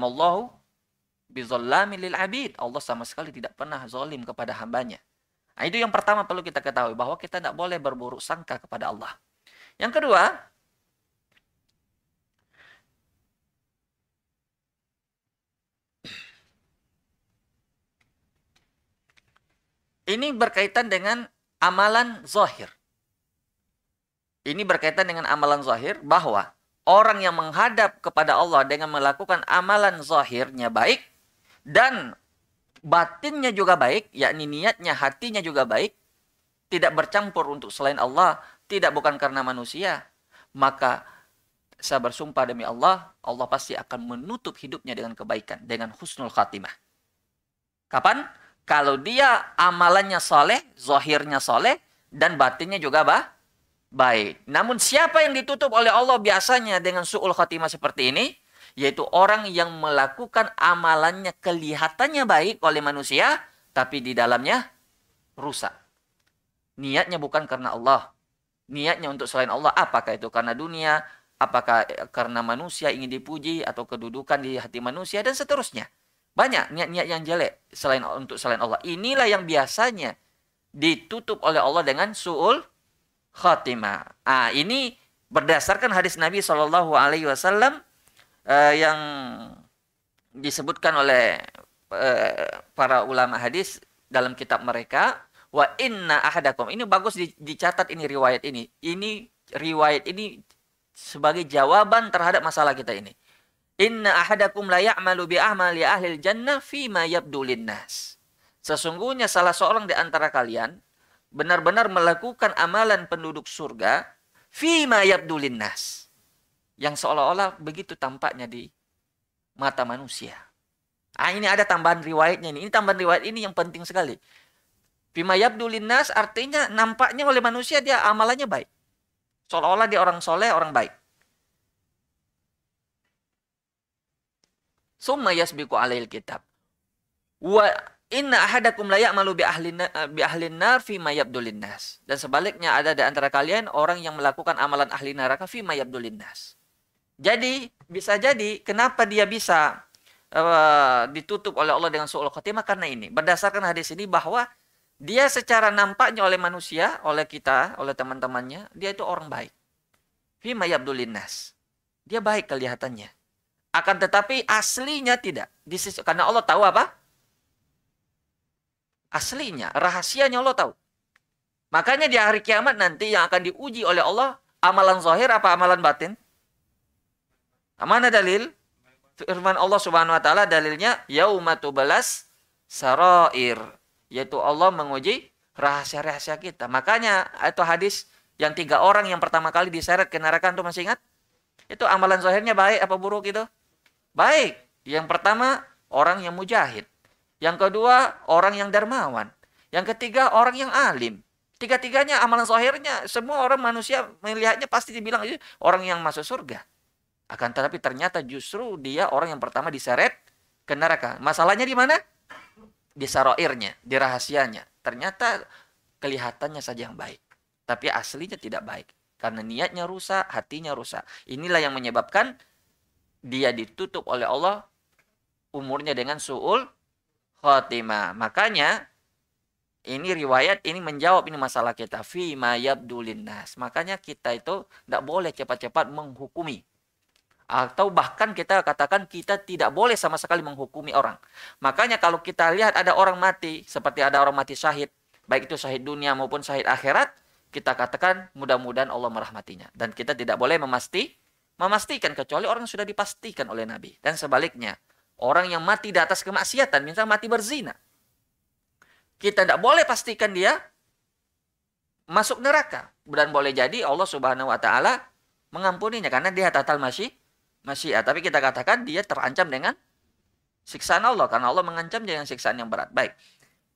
bizollamin lil abid. Allah sama sekali tidak pernah zolim kepada hambanya. Nah, itu yang pertama perlu kita ketahui bahwa kita tidak boleh berburuk sangka kepada Allah. Yang kedua, ini berkaitan dengan amalan zahir. Ini berkaitan dengan amalan zahir bahwa orang yang menghadap kepada Allah dengan melakukan amalan zahirnya baik, dan batinnya juga baik, yakni niatnya, hatinya juga baik, tidak bercampur untuk selain Allah, tidak bukan karena manusia, maka saya bersumpah demi Allah, Allah pasti akan menutup hidupnya dengan kebaikan, dengan husnul khatimah. Kapan? Kalau dia amalannya soleh, zohirnya soleh, dan batinnya juga bah, baik. Namun siapa yang ditutup oleh Allah biasanya dengan su'ul khatimah seperti ini? yaitu orang yang melakukan amalannya kelihatannya baik oleh manusia, tapi di dalamnya rusak. Niatnya bukan karena Allah. Niatnya untuk selain Allah, apakah itu karena dunia, apakah eh, karena manusia ingin dipuji atau kedudukan di hati manusia dan seterusnya. Banyak niat-niat yang jelek selain untuk selain Allah. Inilah yang biasanya ditutup oleh Allah dengan suul khatimah. Ah, ini berdasarkan hadis Nabi Shallallahu alaihi wasallam uh, yang disebutkan oleh uh, para ulama hadis dalam kitab mereka wa inna ahadakum ini bagus dicatat ini riwayat ini ini riwayat ini sebagai jawaban terhadap masalah kita ini inna ahadakum la ya'malu bi ahmali ahli jannah fi ma yabdu linnas sesungguhnya salah seorang di antara kalian benar-benar melakukan amalan penduduk surga fi ma yabdu linnas yang seolah-olah begitu tampaknya di mata manusia. Ah ini ada tambahan riwayatnya ini. Ini tambahan riwayat ini yang penting sekali. Bima dulinas artinya nampaknya oleh manusia dia amalannya baik. Seolah-olah dia orang soleh, orang baik. Summa yasbiku alail kitab. Wa inna ahadakum layak malu bi ahlin bi ahlin nar fi mayabdulin nas. Dan sebaliknya ada di antara kalian orang yang melakukan amalan ahli neraka fi mayabdulin nas. Jadi bisa jadi kenapa dia bisa uh, ditutup oleh Allah dengan suul khatimah karena ini. Berdasarkan hadis ini bahwa dia secara nampaknya oleh manusia, oleh kita, oleh teman-temannya, dia itu orang baik. Fima yabdulinnas. Dia baik kelihatannya. Akan tetapi aslinya tidak. Di karena Allah tahu apa? Aslinya, rahasianya Allah tahu. Makanya di hari kiamat nanti yang akan diuji oleh Allah, amalan zahir apa amalan batin? Nah, mana dalil? Firman Allah Subhanahu wa taala dalilnya yaumatu balas sarair, yaitu Allah menguji rahasia-rahasia kita. Makanya itu hadis yang tiga orang yang pertama kali diseret ke neraka itu masih ingat? Itu amalan zahirnya baik apa buruk itu? Baik. Yang pertama orang yang mujahid. Yang kedua orang yang dermawan. Yang ketiga orang yang alim. Tiga-tiganya amalan zahirnya semua orang manusia melihatnya pasti dibilang itu orang yang masuk surga. Akan tetapi ternyata justru dia orang yang pertama diseret ke neraka. Masalahnya di mana? Di saroirnya, di rahasianya. Ternyata kelihatannya saja yang baik. Tapi aslinya tidak baik. Karena niatnya rusak, hatinya rusak. Inilah yang menyebabkan dia ditutup oleh Allah umurnya dengan su'ul khotimah. Makanya ini riwayat ini menjawab ini masalah kita fi mayab dulinas Makanya kita itu tidak boleh cepat-cepat menghukumi atau bahkan kita katakan kita tidak boleh sama sekali menghukumi orang. Makanya kalau kita lihat ada orang mati, seperti ada orang mati syahid, baik itu syahid dunia maupun syahid akhirat, kita katakan mudah-mudahan Allah merahmatinya. Dan kita tidak boleh memasti, memastikan kecuali orang sudah dipastikan oleh Nabi. Dan sebaliknya, orang yang mati di atas kemaksiatan, misalnya mati berzina. Kita tidak boleh pastikan dia masuk neraka. Dan boleh jadi Allah subhanahu wa ta'ala mengampuninya karena dia tatal masih ya, Tapi kita katakan dia terancam dengan siksaan Allah karena Allah mengancam dia dengan siksaan yang berat. Baik.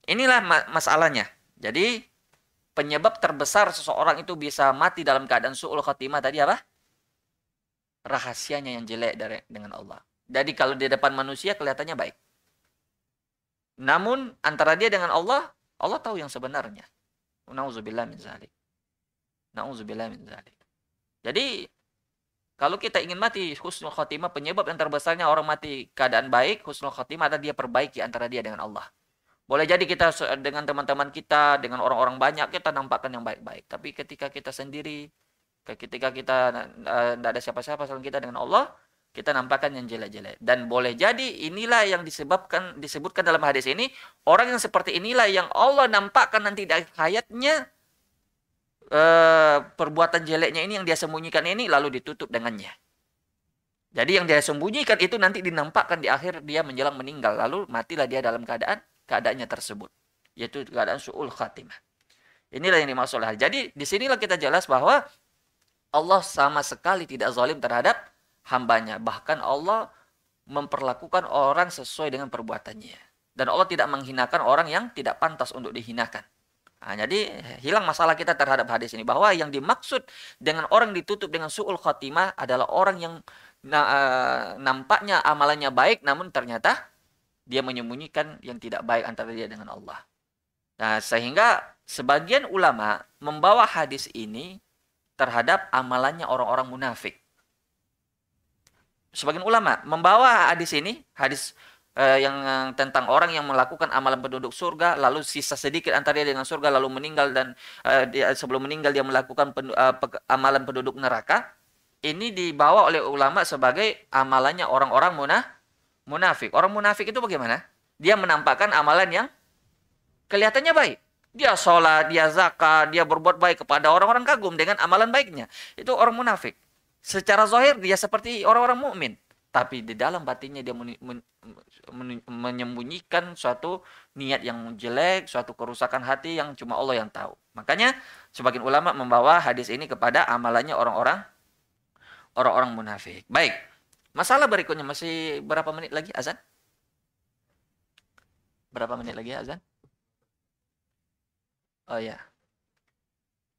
Inilah masalahnya. Jadi penyebab terbesar seseorang itu bisa mati dalam keadaan su'ul khatimah tadi apa? Rahasianya yang jelek dari dengan Allah. Jadi kalau di depan manusia kelihatannya baik. Namun antara dia dengan Allah, Allah tahu yang sebenarnya. Nauzubillah min zalik. Nauzubillah min zalik. Jadi kalau kita ingin mati, husnul khotimah penyebab yang terbesarnya orang mati keadaan baik, husnul khotimah adalah dia perbaiki antara dia dengan Allah. Boleh jadi kita dengan teman-teman kita, dengan orang-orang banyak kita nampakkan yang baik-baik, tapi ketika kita sendiri, ketika kita tidak ada siapa-siapa selain kita dengan Allah, kita nampakkan yang jelek-jelek. Dan boleh jadi inilah yang disebabkan disebutkan dalam hadis ini, orang yang seperti inilah yang Allah nampakkan nanti di hayatnya Eh, perbuatan jeleknya ini yang dia sembunyikan ini lalu ditutup dengannya. Jadi yang dia sembunyikan itu nanti dinampakkan di akhir dia menjelang meninggal lalu matilah dia dalam keadaan keadaannya tersebut yaitu keadaan suul khatimah. Inilah yang dimaksud oleh Jadi di sinilah kita jelas bahwa Allah sama sekali tidak zalim terhadap hambanya. Bahkan Allah memperlakukan orang sesuai dengan perbuatannya. Dan Allah tidak menghinakan orang yang tidak pantas untuk dihinakan. Nah, jadi hilang masalah kita terhadap hadis ini bahwa yang dimaksud dengan orang ditutup dengan suul khotimah adalah orang yang na e, nampaknya amalannya baik namun ternyata dia menyembunyikan yang tidak baik antara dia dengan Allah. Nah, sehingga sebagian ulama membawa hadis ini terhadap amalannya orang-orang munafik. Sebagian ulama membawa hadis ini, hadis eh, yang tentang orang yang melakukan amalan penduduk surga lalu sisa sedikit antara dia dengan surga lalu meninggal dan eh, dia, sebelum meninggal dia melakukan pen, eh, pe, amalan penduduk neraka ini dibawa oleh ulama sebagai amalannya orang-orang munah munafik orang munafik itu bagaimana dia menampakkan amalan yang kelihatannya baik dia sholat, dia zakat, dia berbuat baik kepada orang-orang kagum dengan amalan baiknya. Itu orang munafik. Secara zahir dia seperti orang-orang mukmin, tapi di dalam batinnya dia menyembunyikan suatu niat yang jelek, suatu kerusakan hati yang cuma Allah yang tahu. Makanya sebagian ulama membawa hadis ini kepada amalannya orang-orang orang-orang munafik. Baik. Masalah berikutnya masih berapa menit lagi azan? Berapa menit lagi azan? Oh ya.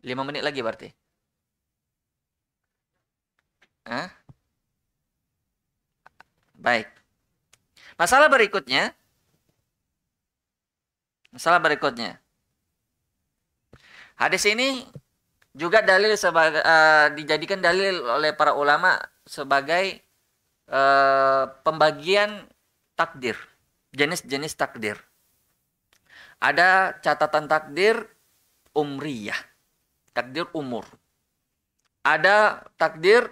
lima menit lagi berarti. Hah? Baik. Masalah berikutnya. Masalah berikutnya. Hadis ini juga dalil sebagai uh, eh, dijadikan dalil oleh para ulama sebagai uh, pembagian takdir jenis-jenis takdir ada catatan takdir umriyah takdir umur ada takdir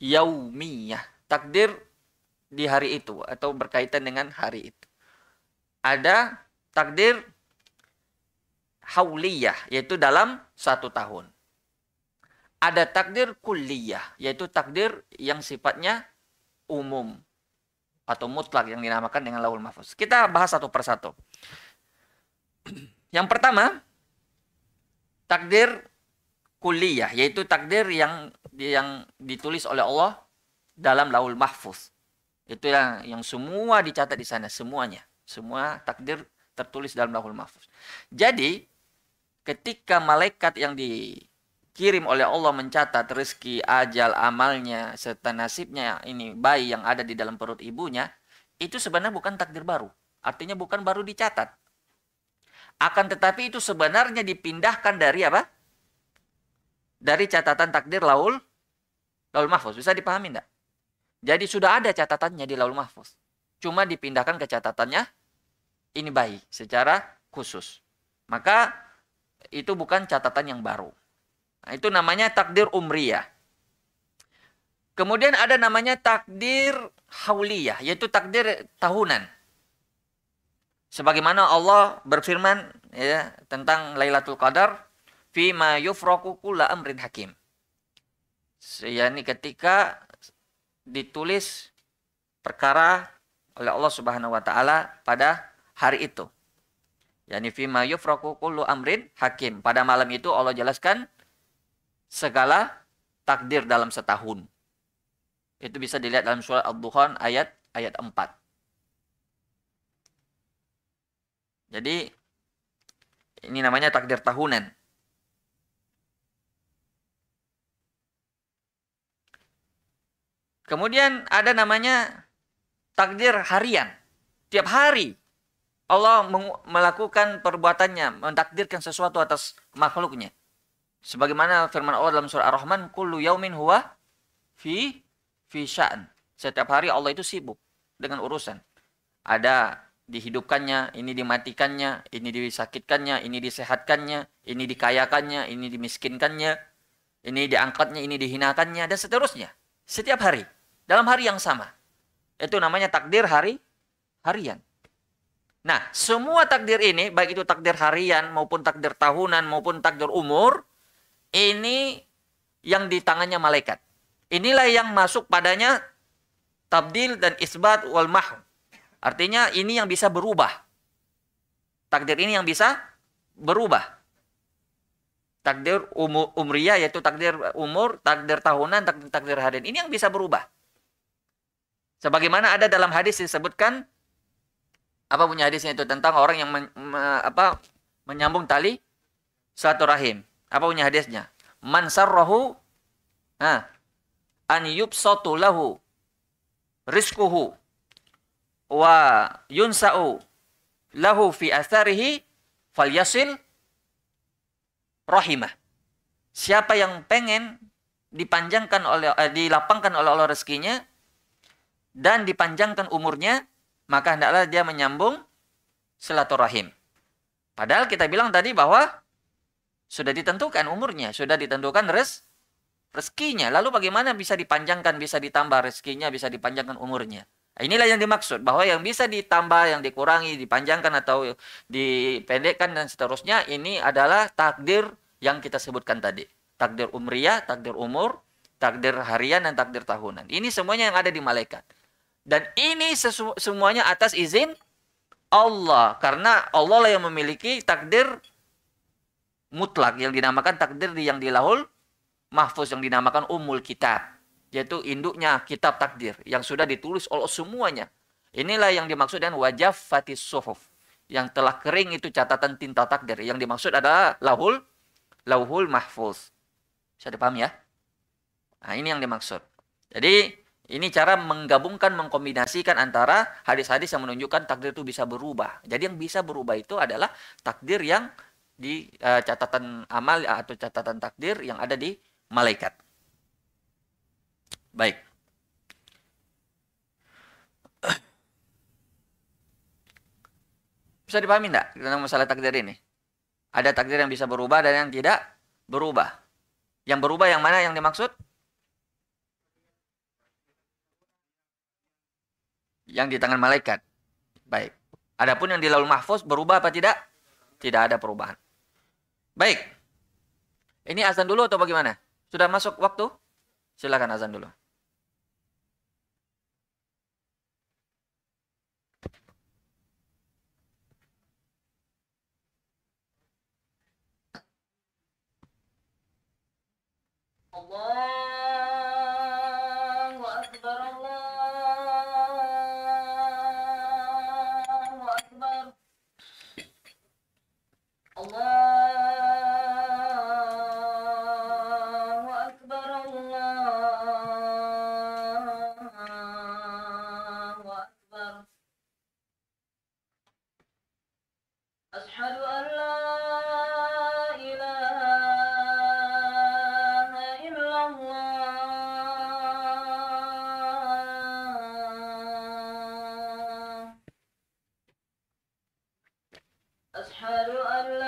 yaumiyah takdir di hari itu atau berkaitan dengan hari itu. Ada takdir hauliyah yaitu dalam satu tahun. Ada takdir kuliyah yaitu takdir yang sifatnya umum atau mutlak yang dinamakan dengan laul mafus Kita bahas satu persatu. Yang pertama, takdir kuliah yaitu takdir yang yang ditulis oleh Allah dalam laul mahfuz itu yang yang semua dicatat di sana semuanya. Semua takdir tertulis dalam Lauhul Mahfuz. Jadi ketika malaikat yang dikirim oleh Allah mencatat rezeki, ajal, amalnya serta nasibnya ini bayi yang ada di dalam perut ibunya, itu sebenarnya bukan takdir baru. Artinya bukan baru dicatat. Akan tetapi itu sebenarnya dipindahkan dari apa? Dari catatan takdir laul laul mahfuz. Bisa dipahami enggak? Jadi sudah ada catatannya di Laul Mahfuz. Cuma dipindahkan ke catatannya ini bayi secara khusus. Maka itu bukan catatan yang baru. Nah, itu namanya takdir umriyah. Kemudian ada namanya takdir hauliyah, yaitu takdir tahunan. Sebagaimana Allah berfirman ya, tentang Lailatul Qadar, fi ma yufraku kula amrin hakim. Yani ketika ditulis perkara oleh Allah Subhanahu wa taala pada hari itu. Yani fi ma kullu amrin hakim. Pada malam itu Allah jelaskan segala takdir dalam setahun. Itu bisa dilihat dalam surah ad dukhan ayat ayat 4. Jadi ini namanya takdir tahunan. Kemudian ada namanya takdir harian. Tiap hari Allah melakukan perbuatannya, mentakdirkan sesuatu atas makhluknya. Sebagaimana firman Allah dalam surah Ar-Rahman, "Kullu yaumin huwa fi fi sya'an. Setiap hari Allah itu sibuk dengan urusan. Ada dihidupkannya, ini dimatikannya, ini disakitkannya, ini disehatkannya, ini dikayakannya, ini dimiskinkannya, ini diangkatnya, ini dihinakannya, dan seterusnya. Setiap hari dalam hari yang sama. Itu namanya takdir hari harian. Nah, semua takdir ini, baik itu takdir harian maupun takdir tahunan maupun takdir umur, ini yang di tangannya malaikat. Inilah yang masuk padanya tabdil dan isbat wal mahum. Artinya ini yang bisa berubah. Takdir ini yang bisa berubah. Takdir umur, yaitu takdir umur, takdir tahunan, takdir, takdir harian. Ini yang bisa berubah. Sebagaimana ada dalam hadis disebutkan apa punya hadisnya itu tentang orang yang men, me, apa menyambung tali suatu rahim. Apa punya hadisnya? Man sarrahu ha, an yubsatu lahu rizquhu wa yunsa'u lahu fi atharihi falyasil rahimah. Siapa yang pengen dipanjangkan oleh eh, dilapangkan oleh Allah rezekinya, dan dipanjangkan umurnya, maka hendaklah dia menyambung silaturahim. Padahal kita bilang tadi bahwa sudah ditentukan umurnya, sudah ditentukan res rezekinya. Lalu bagaimana bisa dipanjangkan, bisa ditambah rezekinya, bisa dipanjangkan umurnya? Inilah yang dimaksud bahwa yang bisa ditambah, yang dikurangi, dipanjangkan atau dipendekkan dan seterusnya ini adalah takdir yang kita sebutkan tadi. Takdir umriyah, takdir umur, takdir harian dan takdir tahunan. Ini semuanya yang ada di malaikat. Dan ini semuanya atas izin Allah. Karena Allah lah yang memiliki takdir mutlak yang dinamakan takdir yang dilahul mahfuz yang dinamakan umul kitab. Yaitu induknya kitab takdir yang sudah ditulis oleh semuanya. Inilah yang dimaksud dengan wajah fatih suhuf. Yang telah kering itu catatan tinta takdir. Yang dimaksud adalah lahul lahul mahfuz. Bisa dipaham ya? Nah, ini yang dimaksud. Jadi ini cara menggabungkan, mengkombinasikan antara hadis-hadis yang menunjukkan takdir itu bisa berubah. Jadi yang bisa berubah itu adalah takdir yang di uh, catatan amal atau catatan takdir yang ada di malaikat. Baik. Bisa dipahami tidak tentang masalah takdir ini? Ada takdir yang bisa berubah dan yang tidak berubah. Yang berubah yang mana yang dimaksud? yang di tangan malaikat. Baik. Adapun yang di laul mahfuz berubah apa tidak? Tidak ada perubahan. Baik. Ini azan dulu atau bagaimana? Sudah masuk waktu? Silakan azan dulu. Allah أشهد أن لا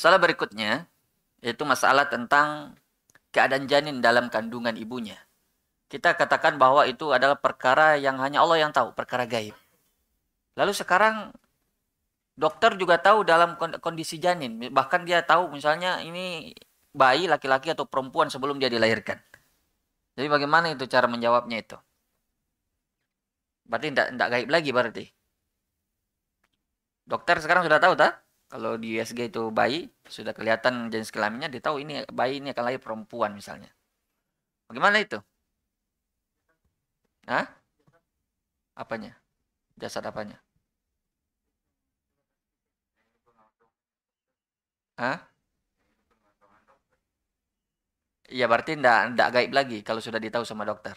Masalah berikutnya yaitu masalah tentang keadaan janin dalam kandungan ibunya. Kita katakan bahwa itu adalah perkara yang hanya Allah yang tahu, perkara gaib. Lalu sekarang dokter juga tahu dalam kondisi janin, bahkan dia tahu misalnya ini bayi laki-laki atau perempuan sebelum dia dilahirkan. Jadi bagaimana itu cara menjawabnya itu? Berarti tidak gaib lagi berarti. Dokter sekarang sudah tahu tak? kalau di USG itu bayi sudah kelihatan jenis kelaminnya dia tahu ini bayi ini akan lahir perempuan misalnya bagaimana itu Hah? apanya jasad apanya Hah? Ya berarti ndak ndak gaib lagi kalau sudah ditahu sama dokter.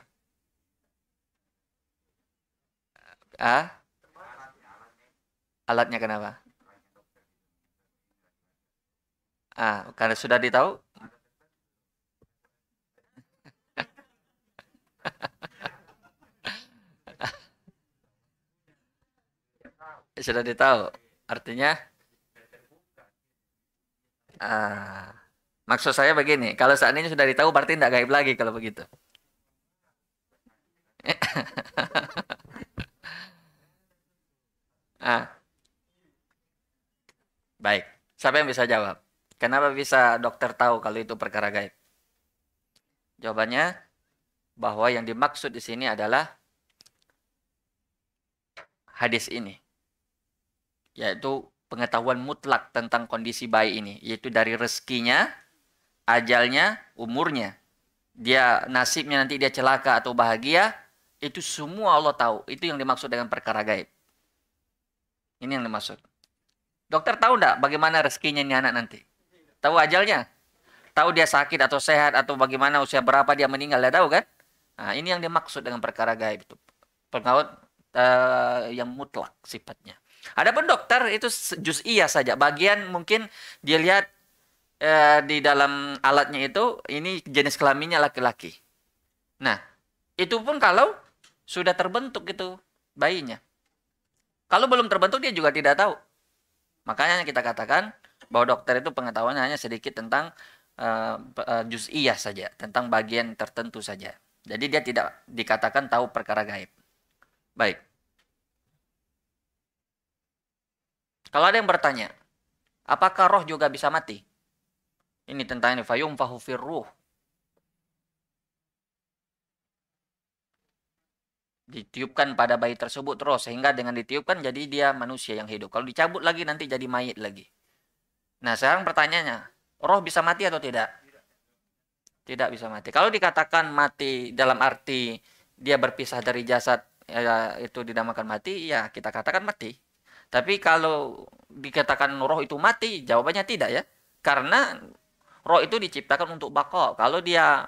Ah? Alatnya kenapa? Ah, kalau sudah ditahu. sudah ditahu. Artinya ah, maksud saya begini, kalau saat ini sudah ditahu berarti tidak gaib lagi kalau begitu. ah. Baik. Siapa yang bisa jawab? Kenapa bisa dokter tahu kalau itu perkara gaib? Jawabannya bahwa yang dimaksud di sini adalah hadis ini yaitu pengetahuan mutlak tentang kondisi bayi ini, yaitu dari rezekinya, ajalnya, umurnya. Dia nasibnya nanti dia celaka atau bahagia, itu semua Allah tahu. Itu yang dimaksud dengan perkara gaib. Ini yang dimaksud. Dokter tahu enggak bagaimana rezekinya ini anak nanti? Tahu ajalnya? Tahu dia sakit atau sehat atau bagaimana usia berapa dia meninggal, dia tahu kan? Nah, ini yang dimaksud dengan perkara gaib itu. Pengaut uh, yang mutlak sifatnya. Adapun dokter itu jus iya saja. Bagian mungkin dia lihat uh, di dalam alatnya itu ini jenis kelaminnya laki-laki. Nah, itu pun kalau sudah terbentuk itu bayinya. Kalau belum terbentuk dia juga tidak tahu. Makanya kita katakan bahwa dokter itu pengetahuannya hanya sedikit tentang uh, uh, iya saja, tentang bagian tertentu saja. Jadi dia tidak dikatakan tahu perkara gaib. Baik. Kalau ada yang bertanya, apakah roh juga bisa mati? Ini tentang ini fayum fahu firruh. Ditiupkan pada bayi tersebut roh sehingga dengan ditiupkan jadi dia manusia yang hidup. Kalau dicabut lagi nanti jadi mayit lagi. Nah, sekarang pertanyaannya, roh bisa mati atau tidak? Tidak bisa mati. Kalau dikatakan mati dalam arti dia berpisah dari jasad, ya, itu dinamakan mati, ya kita katakan mati. Tapi kalau dikatakan roh itu mati, jawabannya tidak ya. Karena roh itu diciptakan untuk bako. Kalau dia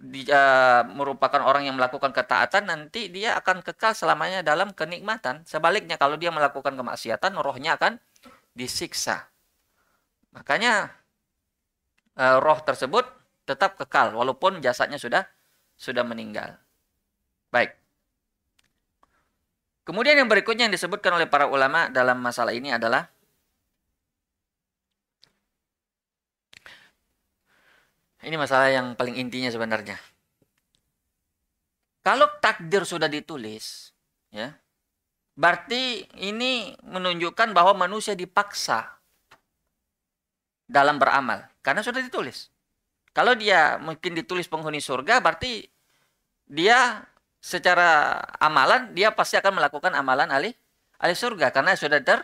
di, eh, merupakan orang yang melakukan ketaatan nanti dia akan kekal selamanya dalam kenikmatan. Sebaliknya kalau dia melakukan kemaksiatan rohnya akan disiksa. Makanya eh, roh tersebut tetap kekal walaupun jasadnya sudah sudah meninggal. Baik. Kemudian yang berikutnya yang disebutkan oleh para ulama dalam masalah ini adalah Ini masalah yang paling intinya sebenarnya. Kalau takdir sudah ditulis, ya, berarti ini menunjukkan bahwa manusia dipaksa dalam beramal karena sudah ditulis. Kalau dia mungkin ditulis penghuni surga berarti dia secara amalan dia pasti akan melakukan amalan alih alih surga karena sudah ter,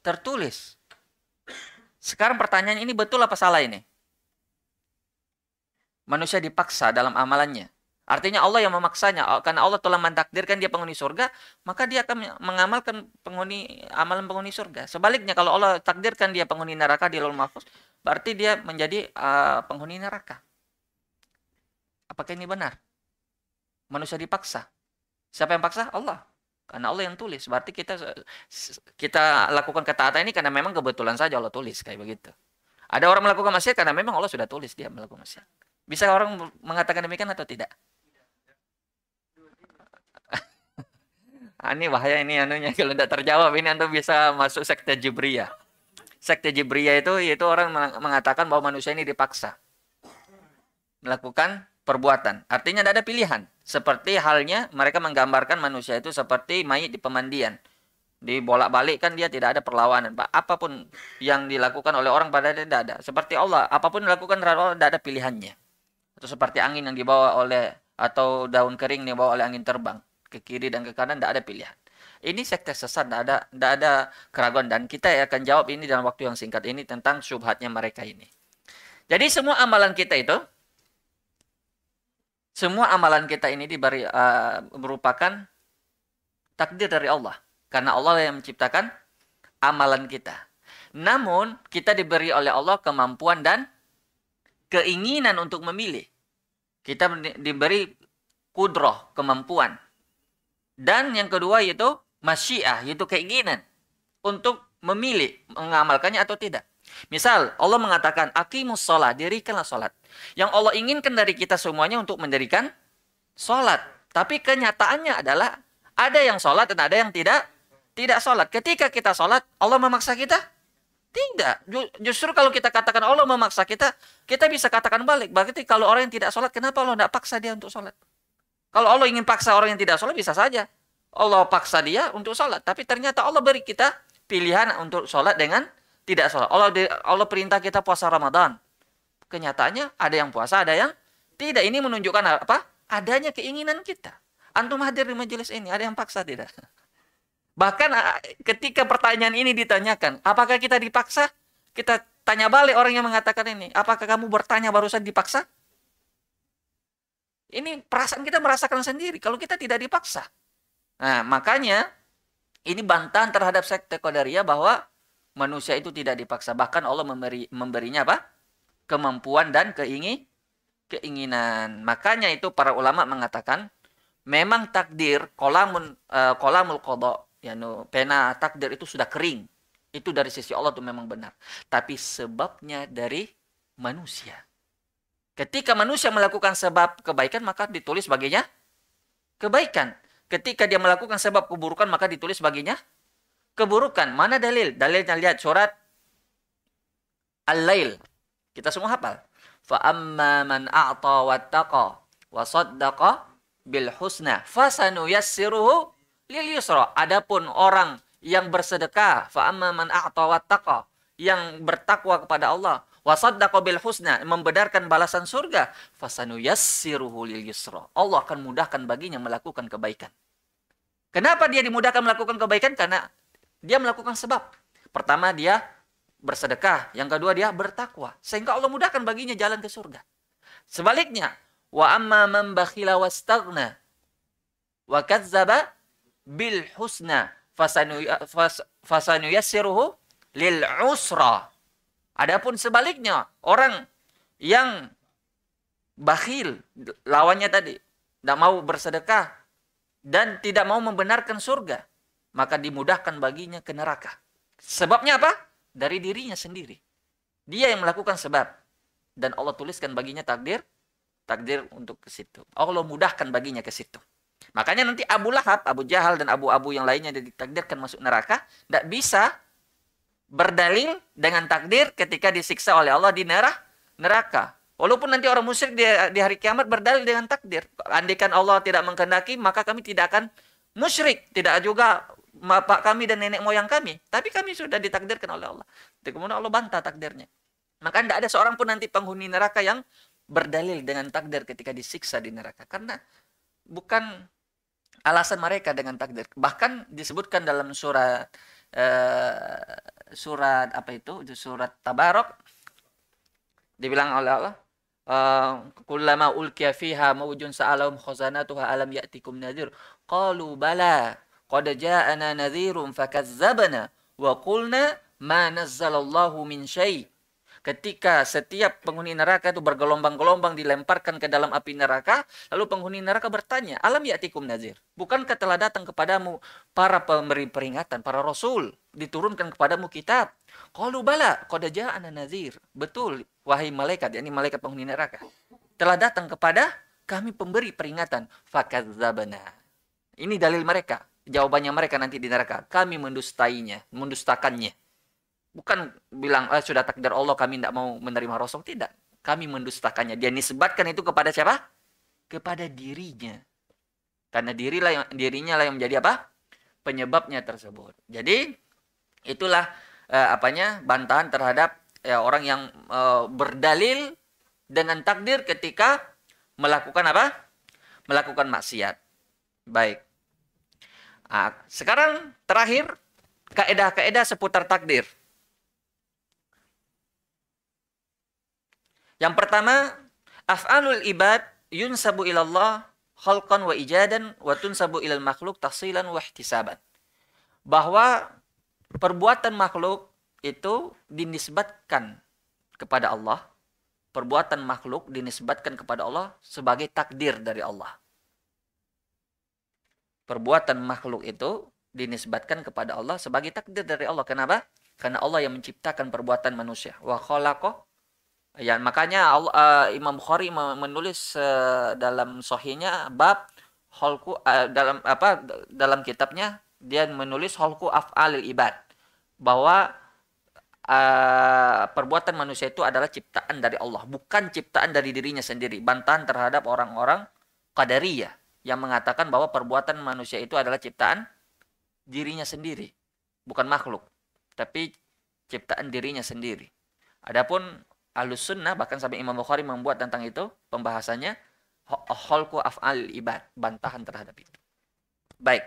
tertulis. Sekarang pertanyaan ini betul apa salah ini? Manusia dipaksa dalam amalannya. Artinya Allah yang memaksanya oh, karena Allah telah mentakdirkan dia penghuni surga, maka dia akan mengamalkan penghuni amalan penghuni surga. Sebaliknya kalau Allah takdirkan dia penghuni neraka di lauhul mahfuz, berarti dia menjadi uh, penghuni neraka. Apakah ini benar? Manusia dipaksa. Siapa yang paksa? Allah. Karena Allah yang tulis. Berarti kita kita lakukan ketaatan ini karena memang kebetulan saja Allah tulis kayak begitu. Ada orang melakukan maksiat karena memang Allah sudah tulis dia melakukan maksiat. Bisa orang mengatakan demikian atau tidak? Ah, ini bahaya ini anunya kalau tidak terjawab ini anda bisa masuk sekte Jibriyah. Sekte Jibriyah itu yaitu orang mengatakan bahwa manusia ini dipaksa melakukan perbuatan. Artinya tidak ada pilihan. Seperti halnya mereka menggambarkan manusia itu seperti mayit di pemandian. di Dibolak-balik kan dia tidak ada perlawanan. Apapun yang dilakukan oleh orang pada dia tidak ada. Seperti Allah, apapun dilakukan terhadap Allah tidak ada pilihannya. Atau seperti angin yang dibawa oleh atau daun kering yang dibawa oleh angin terbang ke kiri dan ke kanan tidak ada pilihan ini sekte sesat tidak ada tidak ada keraguan dan kita akan jawab ini dalam waktu yang singkat ini tentang subhatnya mereka ini jadi semua amalan kita itu semua amalan kita ini diberi, uh, merupakan takdir dari Allah karena Allah yang menciptakan amalan kita namun kita diberi oleh Allah kemampuan dan keinginan untuk memilih kita diberi kudroh kemampuan dan yang kedua yaitu masyiah, yaitu keinginan untuk memilih mengamalkannya atau tidak. Misal Allah mengatakan akimus sholat, dirikanlah sholat. Yang Allah inginkan dari kita semuanya untuk mendirikan sholat. Tapi kenyataannya adalah ada yang sholat dan ada yang tidak tidak sholat. Ketika kita sholat, Allah memaksa kita? Tidak. Justru kalau kita katakan Allah memaksa kita, kita bisa katakan balik. Berarti kalau orang yang tidak sholat, kenapa Allah tidak paksa dia untuk sholat? Kalau Allah ingin paksa orang yang tidak sholat bisa saja. Allah paksa dia untuk sholat. Tapi ternyata Allah beri kita pilihan untuk sholat dengan tidak sholat. Allah, Allah perintah kita puasa Ramadan. Kenyataannya ada yang puasa, ada yang tidak. Ini menunjukkan apa? Adanya keinginan kita. Antum hadir di majelis ini, ada yang paksa tidak? Bahkan ketika pertanyaan ini ditanyakan, apakah kita dipaksa? Kita tanya balik orang yang mengatakan ini, apakah kamu bertanya barusan dipaksa? Ini perasaan kita merasakan sendiri kalau kita tidak dipaksa. Nah, makanya ini bantahan terhadap sekte Qadariya bahwa manusia itu tidak dipaksa. Bahkan Allah memberi memberinya apa? kemampuan dan keingin keinginan. Makanya itu para ulama mengatakan memang takdir kolamun uh, kolamul eh, kodok yanu pena takdir itu sudah kering. Itu dari sisi Allah itu memang benar. Tapi sebabnya dari manusia. Ketika manusia melakukan sebab kebaikan, maka ditulis baginya kebaikan. Ketika dia melakukan sebab keburukan, maka ditulis baginya keburukan. Mana dalil? Dalilnya lihat surat Al-Lail. Kita semua hafal. فَأَمَّا مَنْ أَعْطَى وَاتَّقَى وَصَدَّقَ بِالْحُسْنَ فَسَنُيَسِّرُهُ lil yusra. Adapun orang yang bersedekah, فَأَمَّا مَنْ أَعْطَى wattaqa yang bertakwa kepada Allah, wasaddaqa bil husna membenarkan balasan surga fasanuyassiruhu lil yusra Allah akan mudahkan baginya melakukan kebaikan kenapa dia dimudahkan melakukan kebaikan karena dia melakukan sebab pertama dia bersedekah yang kedua dia bertakwa sehingga Allah mudahkan baginya jalan ke surga sebaliknya wa amma man bakhila wastaghna wa kadzdzaba bil husna fasanuyassiruhu lil usra Adapun sebaliknya, orang yang bakhil, lawannya tadi, tidak mau bersedekah dan tidak mau membenarkan surga, maka dimudahkan baginya ke neraka. Sebabnya apa? Dari dirinya sendiri. Dia yang melakukan sebab dan Allah tuliskan baginya takdir takdir untuk ke situ. Allah mudahkan baginya ke situ. Makanya nanti Abu Lahab, Abu Jahal dan abu-abu yang lainnya ditakdirkan masuk neraka, tidak bisa berdalil dengan takdir ketika disiksa oleh Allah di neraka. Walaupun nanti orang musyrik di, di hari kiamat berdalil dengan takdir. Andikan Allah tidak menghendaki maka kami tidak akan musyrik. Tidak juga bapak kami dan nenek moyang kami. Tapi kami sudah ditakdirkan oleh Allah. Kemudian Allah bantah takdirnya. Maka tidak ada seorang pun nanti penghuni neraka yang berdalil dengan takdir ketika disiksa di neraka. Karena bukan alasan mereka dengan takdir. Bahkan disebutkan dalam surat Eh, surat apa itu? surat Tabarok. Dibilang oleh Allah, eh, kullama ulkiya fiha mawjun sa'alahum khazanatuha alam ya'tikum nadhir qalu bala qad ja'ana nadhirun fakazzabna wa qulna ma nazzalallahu min syai ketika setiap penghuni neraka itu bergelombang-gelombang dilemparkan ke dalam api neraka, lalu penghuni neraka bertanya, alam ya'tikum nazir? Bukankah telah datang kepadamu para pemberi peringatan, para rasul, diturunkan kepadamu kitab? Kalu bala, qad ana nazir. Betul, wahai malaikat, yakni malaikat penghuni neraka. Telah datang kepada kami pemberi peringatan, zabana, Ini dalil mereka, jawabannya mereka nanti di neraka. Kami mendustainya, mendustakannya. Bukan bilang eh, sudah takdir Allah kami tidak mau menerima Rasul. Tidak. Kami mendustakannya. Dia nisbatkan itu kepada siapa? Kepada dirinya. Karena dirilah yang, dirinya lah yang menjadi apa? Penyebabnya tersebut. Jadi itulah eh, apanya bantahan terhadap ya, orang yang eh, berdalil dengan takdir ketika melakukan apa? Melakukan maksiat. Baik. Nah, sekarang terakhir kaedah-kaedah seputar takdir. Yang pertama, af'alul ibad yunsabu ilallah khalqan wa ijadan wa tunsabu ilal makhluk tahsilan wa ihtisaban. Bahwa perbuatan makhluk itu dinisbatkan kepada Allah. Perbuatan makhluk dinisbatkan kepada Allah sebagai takdir dari Allah. Perbuatan makhluk itu dinisbatkan kepada Allah sebagai takdir dari Allah. Kenapa? Karena Allah yang menciptakan perbuatan manusia. Wa khalaqah Ya, makanya Allah, uh, Imam Bukhari menulis uh, dalam sohinya bab holku uh, dalam apa dalam kitabnya dia menulis holku af'alil ibad bahwa uh, perbuatan manusia itu adalah ciptaan dari Allah, bukan ciptaan dari dirinya sendiri. Bantahan terhadap orang-orang Qadariyah yang mengatakan bahwa perbuatan manusia itu adalah ciptaan dirinya sendiri, bukan makhluk, tapi ciptaan dirinya sendiri. Adapun Ahlus Sunnah bahkan sampai Imam Bukhari membuat tentang itu pembahasannya holku af'al ibad, bantahan terhadap itu. Baik.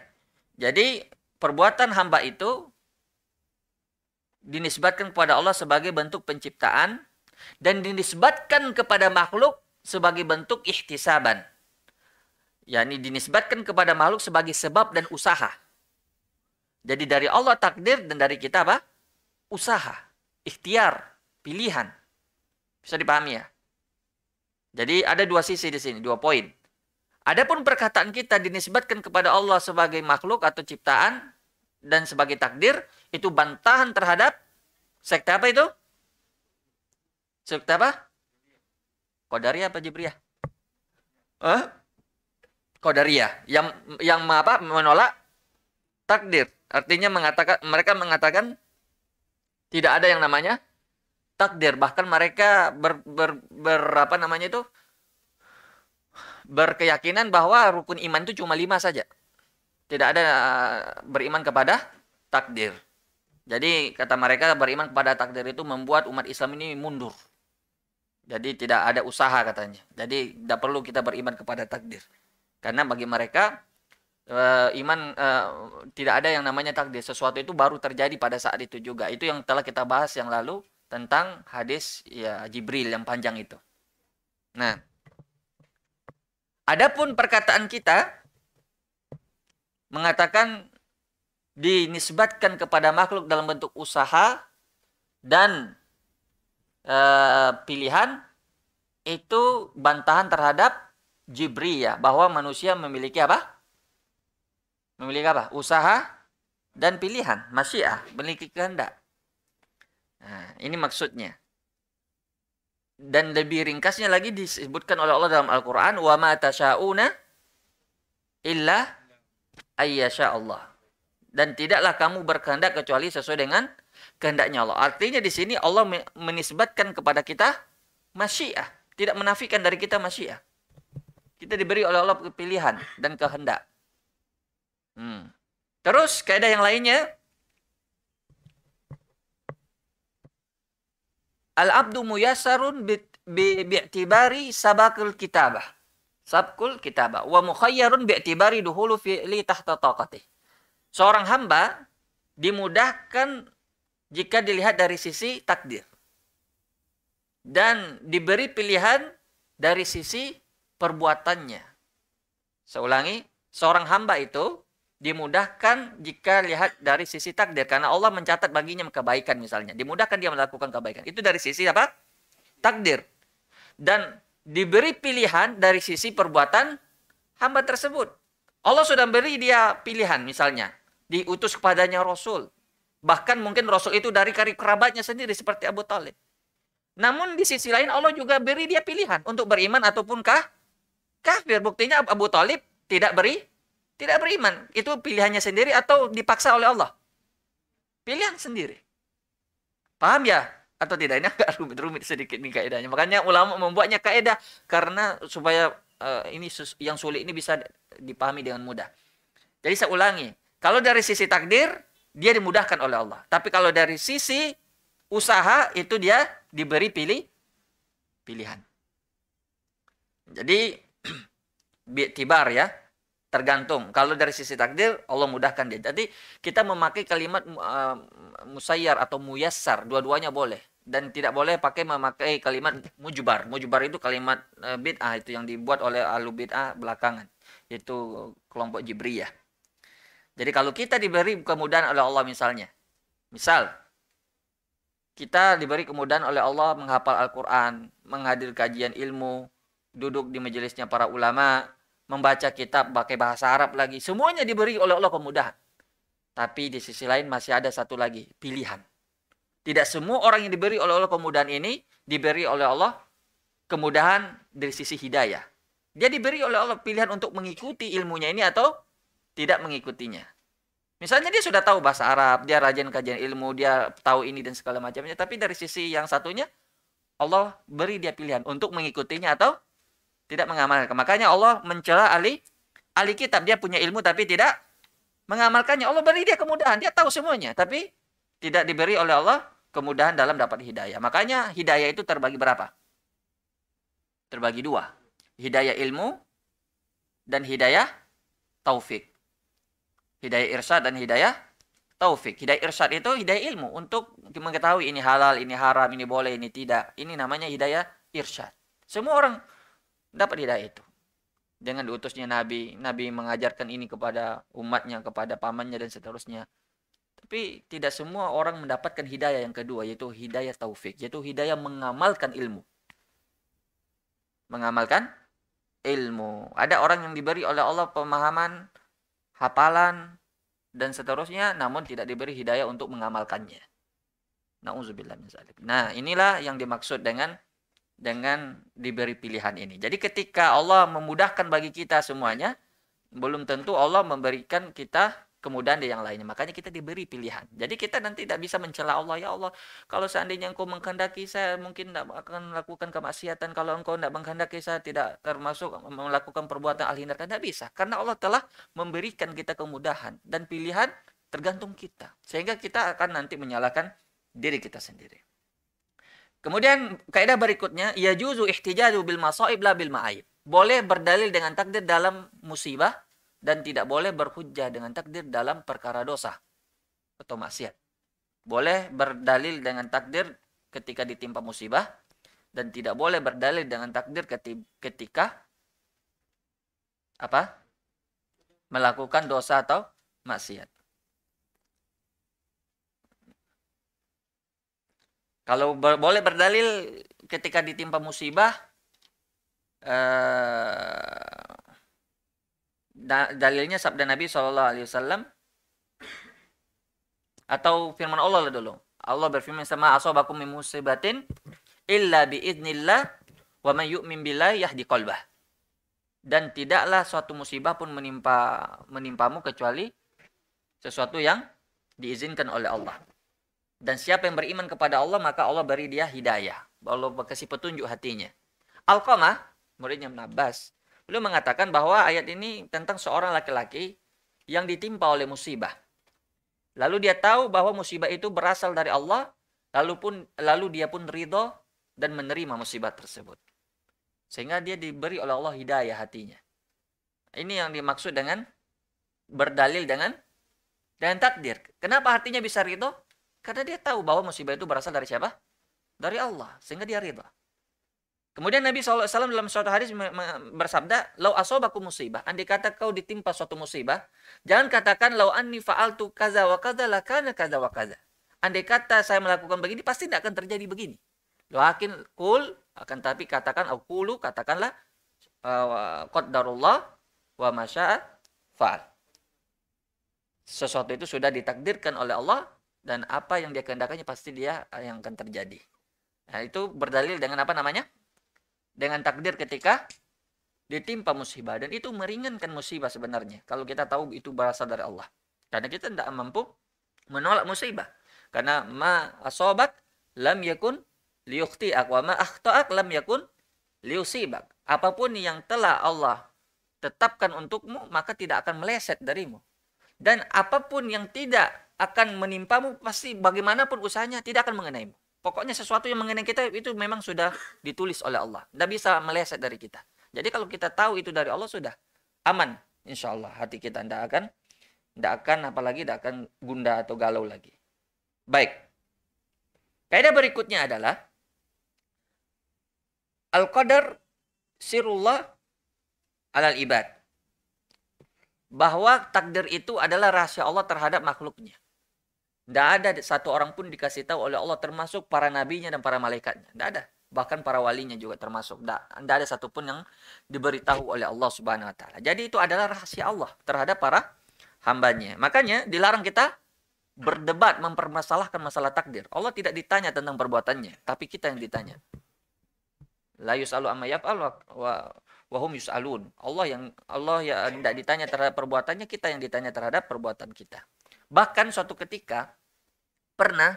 Jadi perbuatan hamba itu dinisbatkan kepada Allah sebagai bentuk penciptaan dan dinisbatkan kepada makhluk sebagai bentuk ihtisaban. yakni dinisbatkan kepada makhluk sebagai sebab dan usaha. Jadi dari Allah takdir dan dari kita apa? Usaha, ikhtiar, pilihan. Bisa dipahami ya? Jadi ada dua sisi di sini, dua poin. Adapun perkataan kita dinisbatkan kepada Allah sebagai makhluk atau ciptaan dan sebagai takdir, itu bantahan terhadap sekte apa itu? Sekte apa? Qadariyah apa Jibriyah? Eh? Qadariyah yang yang apa? menolak takdir. Artinya mengatakan mereka mengatakan tidak ada yang namanya takdir bahkan mereka ber, ber, ber apa namanya itu berkeyakinan bahwa rukun iman itu cuma lima saja tidak ada eh, beriman kepada takdir jadi kata mereka beriman kepada takdir itu membuat umat Islam ini mundur jadi tidak ada usaha katanya jadi tidak perlu kita beriman kepada takdir karena bagi mereka e, iman e, tidak ada yang namanya takdir sesuatu itu baru terjadi pada saat itu juga itu yang telah kita bahas yang lalu tentang hadis ya Jibril yang panjang itu. Nah, adapun perkataan kita mengatakan dinisbatkan kepada makhluk dalam bentuk usaha dan e, pilihan itu bantahan terhadap jibril ya bahwa manusia memiliki apa? Memiliki apa? Usaha dan pilihan, Masih ya memiliki kehendak. Nah, ini maksudnya. Dan lebih ringkasnya lagi disebutkan oleh Allah dalam Al-Quran, wa ma tasha'una illa ayyasha Allah. Dan tidaklah kamu berkehendak kecuali sesuai dengan kehendaknya Allah. Artinya di sini Allah menisbatkan kepada kita masyiah, tidak menafikan dari kita masyiah. Kita diberi oleh Allah pilihan dan kehendak. Hmm. Terus kaidah yang lainnya Al-abdu muyasarun bi'tibari sabakul kitabah. Sabkul kitabah. Wa mukhayyarun bi'tibari duhulu fi'li tahta taqatih. Seorang hamba dimudahkan jika dilihat dari sisi takdir. Dan diberi pilihan dari sisi perbuatannya. Saya ulangi, seorang hamba itu dimudahkan jika lihat dari sisi takdir karena Allah mencatat baginya kebaikan misalnya dimudahkan dia melakukan kebaikan itu dari sisi apa takdir dan diberi pilihan dari sisi perbuatan hamba tersebut Allah sudah beri dia pilihan misalnya diutus kepadanya Rasul bahkan mungkin Rasul itu dari kari kerabatnya sendiri seperti Abu Talib namun di sisi lain Allah juga beri dia pilihan untuk beriman ataupun kah kafir buktinya Abu Talib tidak beri tidak beriman. Itu pilihannya sendiri atau dipaksa oleh Allah. Pilihan sendiri. Paham ya? Atau tidak? Ini agak rumit-rumit sedikit nih kaedahnya. Makanya ulama membuatnya kaedah. Karena supaya uh, ini yang sulit ini bisa dipahami dengan mudah. Jadi saya ulangi. Kalau dari sisi takdir, dia dimudahkan oleh Allah. Tapi kalau dari sisi usaha, itu dia diberi pilih pilihan. Jadi tibar ya tergantung kalau dari sisi takdir Allah mudahkan dia jadi kita memakai kalimat uh, musayyar atau muyasar dua-duanya boleh dan tidak boleh pakai memakai kalimat mujubar mujubar itu kalimat uh, bid'ah itu yang dibuat oleh alu bid'ah belakangan itu kelompok jibriyah jadi kalau kita diberi kemudahan oleh Allah misalnya misal kita diberi kemudahan oleh Allah menghafal Al-Quran, menghadir kajian ilmu, duduk di majelisnya para ulama, membaca kitab pakai bahasa Arab lagi. Semuanya diberi oleh Allah kemudahan. Tapi di sisi lain masih ada satu lagi, pilihan. Tidak semua orang yang diberi oleh Allah kemudahan ini diberi oleh Allah kemudahan dari sisi hidayah. Dia diberi oleh Allah pilihan untuk mengikuti ilmunya ini atau tidak mengikutinya. Misalnya dia sudah tahu bahasa Arab, dia rajin kajian ilmu, dia tahu ini dan segala macamnya, tapi dari sisi yang satunya Allah beri dia pilihan untuk mengikutinya atau tidak mengamalkan. Makanya Allah mencela ahli ahli kitab dia punya ilmu tapi tidak mengamalkannya. Allah beri dia kemudahan, dia tahu semuanya, tapi tidak diberi oleh Allah kemudahan dalam dapat hidayah. Makanya hidayah itu terbagi berapa? Terbagi dua. Hidayah ilmu dan hidayah taufik. Hidayah irsyad dan hidayah taufik. Hidayah irsyad itu hidayah ilmu untuk mengetahui ini halal, ini haram, ini boleh, ini tidak. Ini namanya hidayah irsyad. Semua orang Dapat hidayah itu. Dengan diutusnya Nabi, Nabi mengajarkan ini kepada umatnya, kepada pamannya dan seterusnya. Tapi tidak semua orang mendapatkan hidayah yang kedua yaitu hidayah taufik, yaitu hidayah mengamalkan ilmu. Mengamalkan ilmu. Ada orang yang diberi oleh Allah pemahaman, hafalan dan seterusnya namun tidak diberi hidayah untuk mengamalkannya. Nah, inilah yang dimaksud dengan dengan diberi pilihan ini. Jadi ketika Allah memudahkan bagi kita semuanya, belum tentu Allah memberikan kita kemudahan di yang lainnya. Makanya kita diberi pilihan. Jadi kita nanti tidak bisa mencela Allah. Ya Allah, kalau seandainya engkau menghendaki saya mungkin tidak akan melakukan kemaksiatan. Kalau engkau tidak menghendaki saya tidak termasuk melakukan perbuatan ahli neraka. Tidak bisa. Karena Allah telah memberikan kita kemudahan. Dan pilihan tergantung kita. Sehingga kita akan nanti menyalahkan diri kita sendiri. Kemudian kaidah berikutnya, ya juzu ihtijaju bil masaib la bil ma'ayib. Boleh berdalil dengan takdir dalam musibah dan tidak boleh berhujjah dengan takdir dalam perkara dosa atau maksiat. Boleh berdalil dengan takdir ketika ditimpa musibah dan tidak boleh berdalil dengan takdir ketika apa? melakukan dosa atau maksiat. Kalau ber, boleh berdalil ketika ditimpa musibah uh, da, dalilnya sabda Nabi Shallallahu alaihi wasallam atau firman Allah lah dulu. Allah berfirman sama asobakum min musibatin illa biiznillah wa may yu'min yahdi qalbah. Dan tidaklah suatu musibah pun menimpa menimpamu kecuali sesuatu yang diizinkan oleh Allah. Dan siapa yang beriman kepada Allah, maka Allah beri dia hidayah. Allah kasih petunjuk hatinya. Alqamah, muridnya Ibn Abbas, beliau mengatakan bahwa ayat ini tentang seorang laki-laki yang ditimpa oleh musibah. Lalu dia tahu bahwa musibah itu berasal dari Allah, lalu pun lalu dia pun ridho dan menerima musibah tersebut. Sehingga dia diberi oleh Allah hidayah hatinya. Ini yang dimaksud dengan berdalil dengan dan takdir. Kenapa hatinya bisa ridho? Karena dia tahu bahwa musibah itu berasal dari siapa? Dari Allah, sehingga dia ridha. Kemudian Nabi SAW dalam suatu hadis bersabda, "Lau asobaku musibah." Andai kata kau ditimpa suatu musibah, jangan katakan lau anni fa'altu kaza wa kaza lakana kaza wa kaza. Andai kata saya melakukan begini, pasti tidak akan terjadi begini. Lakin kul akan tapi katakan akuulu kulu katakanlah qadarullah wa masya'a fa'al. Sesuatu itu sudah ditakdirkan oleh Allah dan apa yang dia kehendakannya pasti dia eh, yang akan terjadi. Nah, itu berdalil dengan apa namanya? Dengan takdir ketika ditimpa musibah dan itu meringankan musibah sebenarnya kalau kita tahu itu berasal dari Allah. Karena kita tidak mampu menolak musibah. Karena ma asobat lam yakun liukti akwa ma akhtaak lam yakun liusibak. Apapun yang telah Allah tetapkan untukmu maka tidak akan meleset darimu. Dan apapun yang tidak akan menimpamu pasti bagaimanapun usahanya tidak akan mengenaimu. Pokoknya sesuatu yang mengenai kita itu memang sudah ditulis oleh Allah. Tidak bisa meleset dari kita. Jadi kalau kita tahu itu dari Allah sudah aman. Insya Allah hati kita tidak akan tidak akan apalagi tidak akan gunda atau galau lagi. Baik. Kaidah berikutnya adalah Al-Qadar sirullah al ibad. Bahwa takdir itu adalah rahasia Allah terhadap makhluknya. Tidak ada satu orang pun dikasih tahu oleh Allah termasuk para nabinya dan para malaikatnya. Tidak ada. Bahkan para walinya juga termasuk. Tidak ada satupun yang diberitahu oleh Allah Subhanahu Wa Taala. Jadi itu adalah rahasia Allah terhadap para hambanya. Makanya dilarang kita berdebat mempermasalahkan masalah takdir. Allah tidak ditanya tentang perbuatannya, tapi kita yang ditanya. La yus'alu amma yaf'al wa wahum yus'alun. Allah yang Allah yang tidak ditanya terhadap perbuatannya, kita yang ditanya terhadap perbuatan kita. Bahkan suatu ketika pernah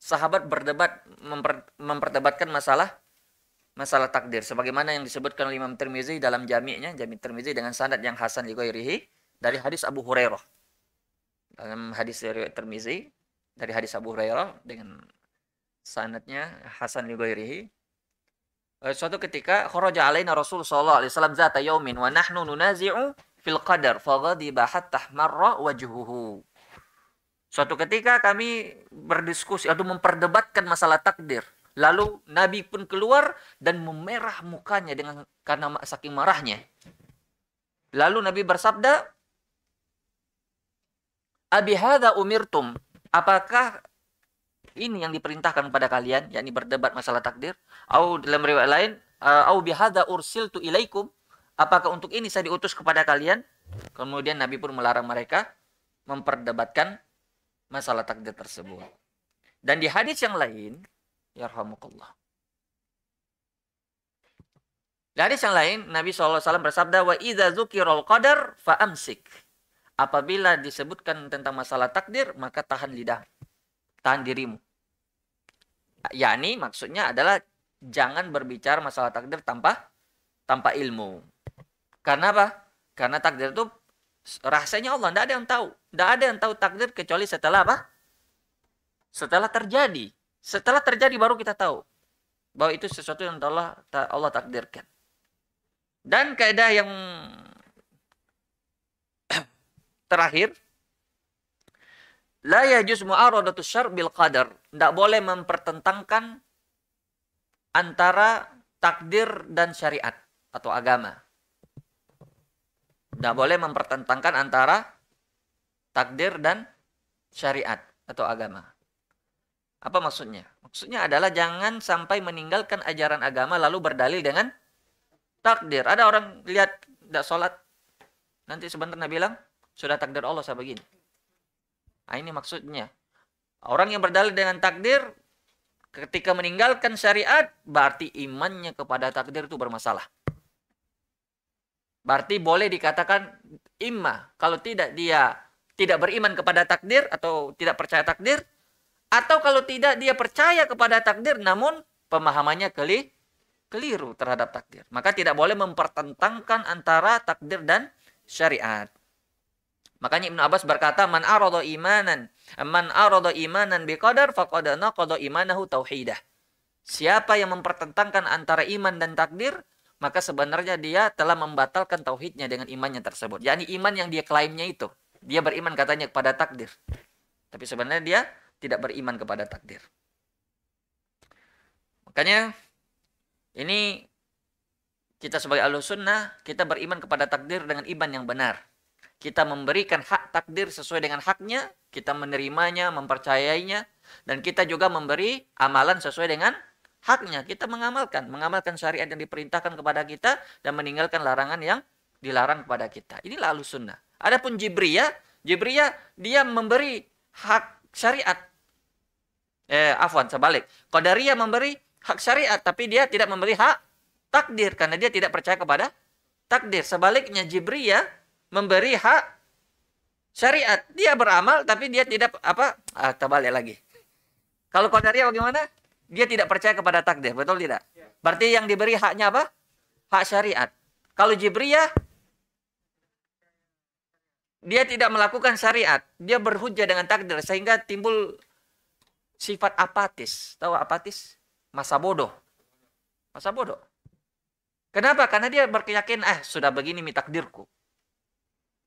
sahabat berdebat memper, memperdebatkan masalah masalah takdir sebagaimana yang disebutkan oleh Imam Tirmizi dalam jami'nya Jami' Tirmizi dengan sanad yang hasan li dari hadis Abu Hurairah dalam hadis riwayat Tirmizi dari hadis Abu Hurairah dengan sanadnya hasan li eh, suatu ketika kharaja alaina Rasul sallallahu alaihi wasallam zata yaumin wa nahnu nunazi'u fil qadar faghadiba hatta marra wajhuhu Suatu ketika kami berdiskusi atau memperdebatkan masalah takdir. Lalu Nabi pun keluar dan memerah mukanya dengan karena saking marahnya. Lalu Nabi bersabda, "Abi hadha umirtum?" Apakah ini yang diperintahkan kepada kalian, yakni berdebat masalah takdir? Au dalam riwayat lain, uh, "Au ursil tu ilaikum?" Apakah untuk ini saya diutus kepada kalian? Kemudian Nabi pun melarang mereka memperdebatkan masalah takdir tersebut. Dan di hadis yang lain, ya yarhamukallah. Di hadis yang lain, Nabi SAW bersabda, Wa idha zukirul qadar fa'amsik. Apabila disebutkan tentang masalah takdir, maka tahan lidah. Tahan dirimu. Yani maksudnya adalah jangan berbicara masalah takdir tanpa tanpa ilmu. Karena apa? Karena takdir itu Rahasianya Allah, tidak ada yang tahu. Tidak ada yang tahu takdir kecuali setelah apa? Setelah terjadi. Setelah terjadi baru kita tahu bahwa itu sesuatu yang Allah Allah takdirkan. Dan kaidah yang terakhir la yajus mu'aradatu syar bil qadar. Tidak boleh mempertentangkan antara takdir dan syariat atau agama. Tidak boleh mempertentangkan antara takdir dan syariat atau agama. Apa maksudnya? Maksudnya adalah jangan sampai meninggalkan ajaran agama lalu berdalil dengan takdir. Ada orang lihat tidak sholat, nanti sebentar Nabi bilang, sudah takdir Allah saya begini. Nah, ini maksudnya. Orang yang berdalil dengan takdir, ketika meninggalkan syariat, berarti imannya kepada takdir itu bermasalah. Berarti boleh dikatakan imma kalau tidak dia tidak beriman kepada takdir atau tidak percaya takdir atau kalau tidak dia percaya kepada takdir namun pemahamannya keli keliru terhadap takdir. Maka tidak boleh mempertentangkan antara takdir dan syariat. Makanya Ibnu Abbas berkata, "Man arada imanan, man arada imanan biqadar faqad naqada imanahu tauhidah." Siapa yang mempertentangkan antara iman dan takdir, maka sebenarnya dia telah membatalkan tauhidnya dengan imannya tersebut. yakni iman yang dia klaimnya itu. Dia beriman katanya kepada takdir. Tapi sebenarnya dia tidak beriman kepada takdir. Makanya ini kita sebagai ahlu sunnah, kita beriman kepada takdir dengan iman yang benar. Kita memberikan hak takdir sesuai dengan haknya, kita menerimanya, mempercayainya, dan kita juga memberi amalan sesuai dengan haknya kita mengamalkan, mengamalkan syariat yang diperintahkan kepada kita dan meninggalkan larangan yang dilarang kepada kita. Ini lalu sunnah. Adapun Jibriyah, Jibriyah dia memberi hak syariat. Eh, afwan, sebalik. kaudaria memberi hak syariat, tapi dia tidak memberi hak takdir karena dia tidak percaya kepada takdir. Sebaliknya Jibriyah memberi hak syariat. Dia beramal tapi dia tidak apa? Ah, terbalik lagi. Kalau kaudaria bagaimana? dia tidak percaya kepada takdir, betul tidak? Ya. Berarti yang diberi haknya apa? Hak syariat. Kalau Jibriyah, dia tidak melakukan syariat. Dia berhujah dengan takdir, sehingga timbul sifat apatis. Tahu apatis? Masa bodoh. Masa bodoh. Kenapa? Karena dia berkeyakin, eh ah, sudah begini mi takdirku.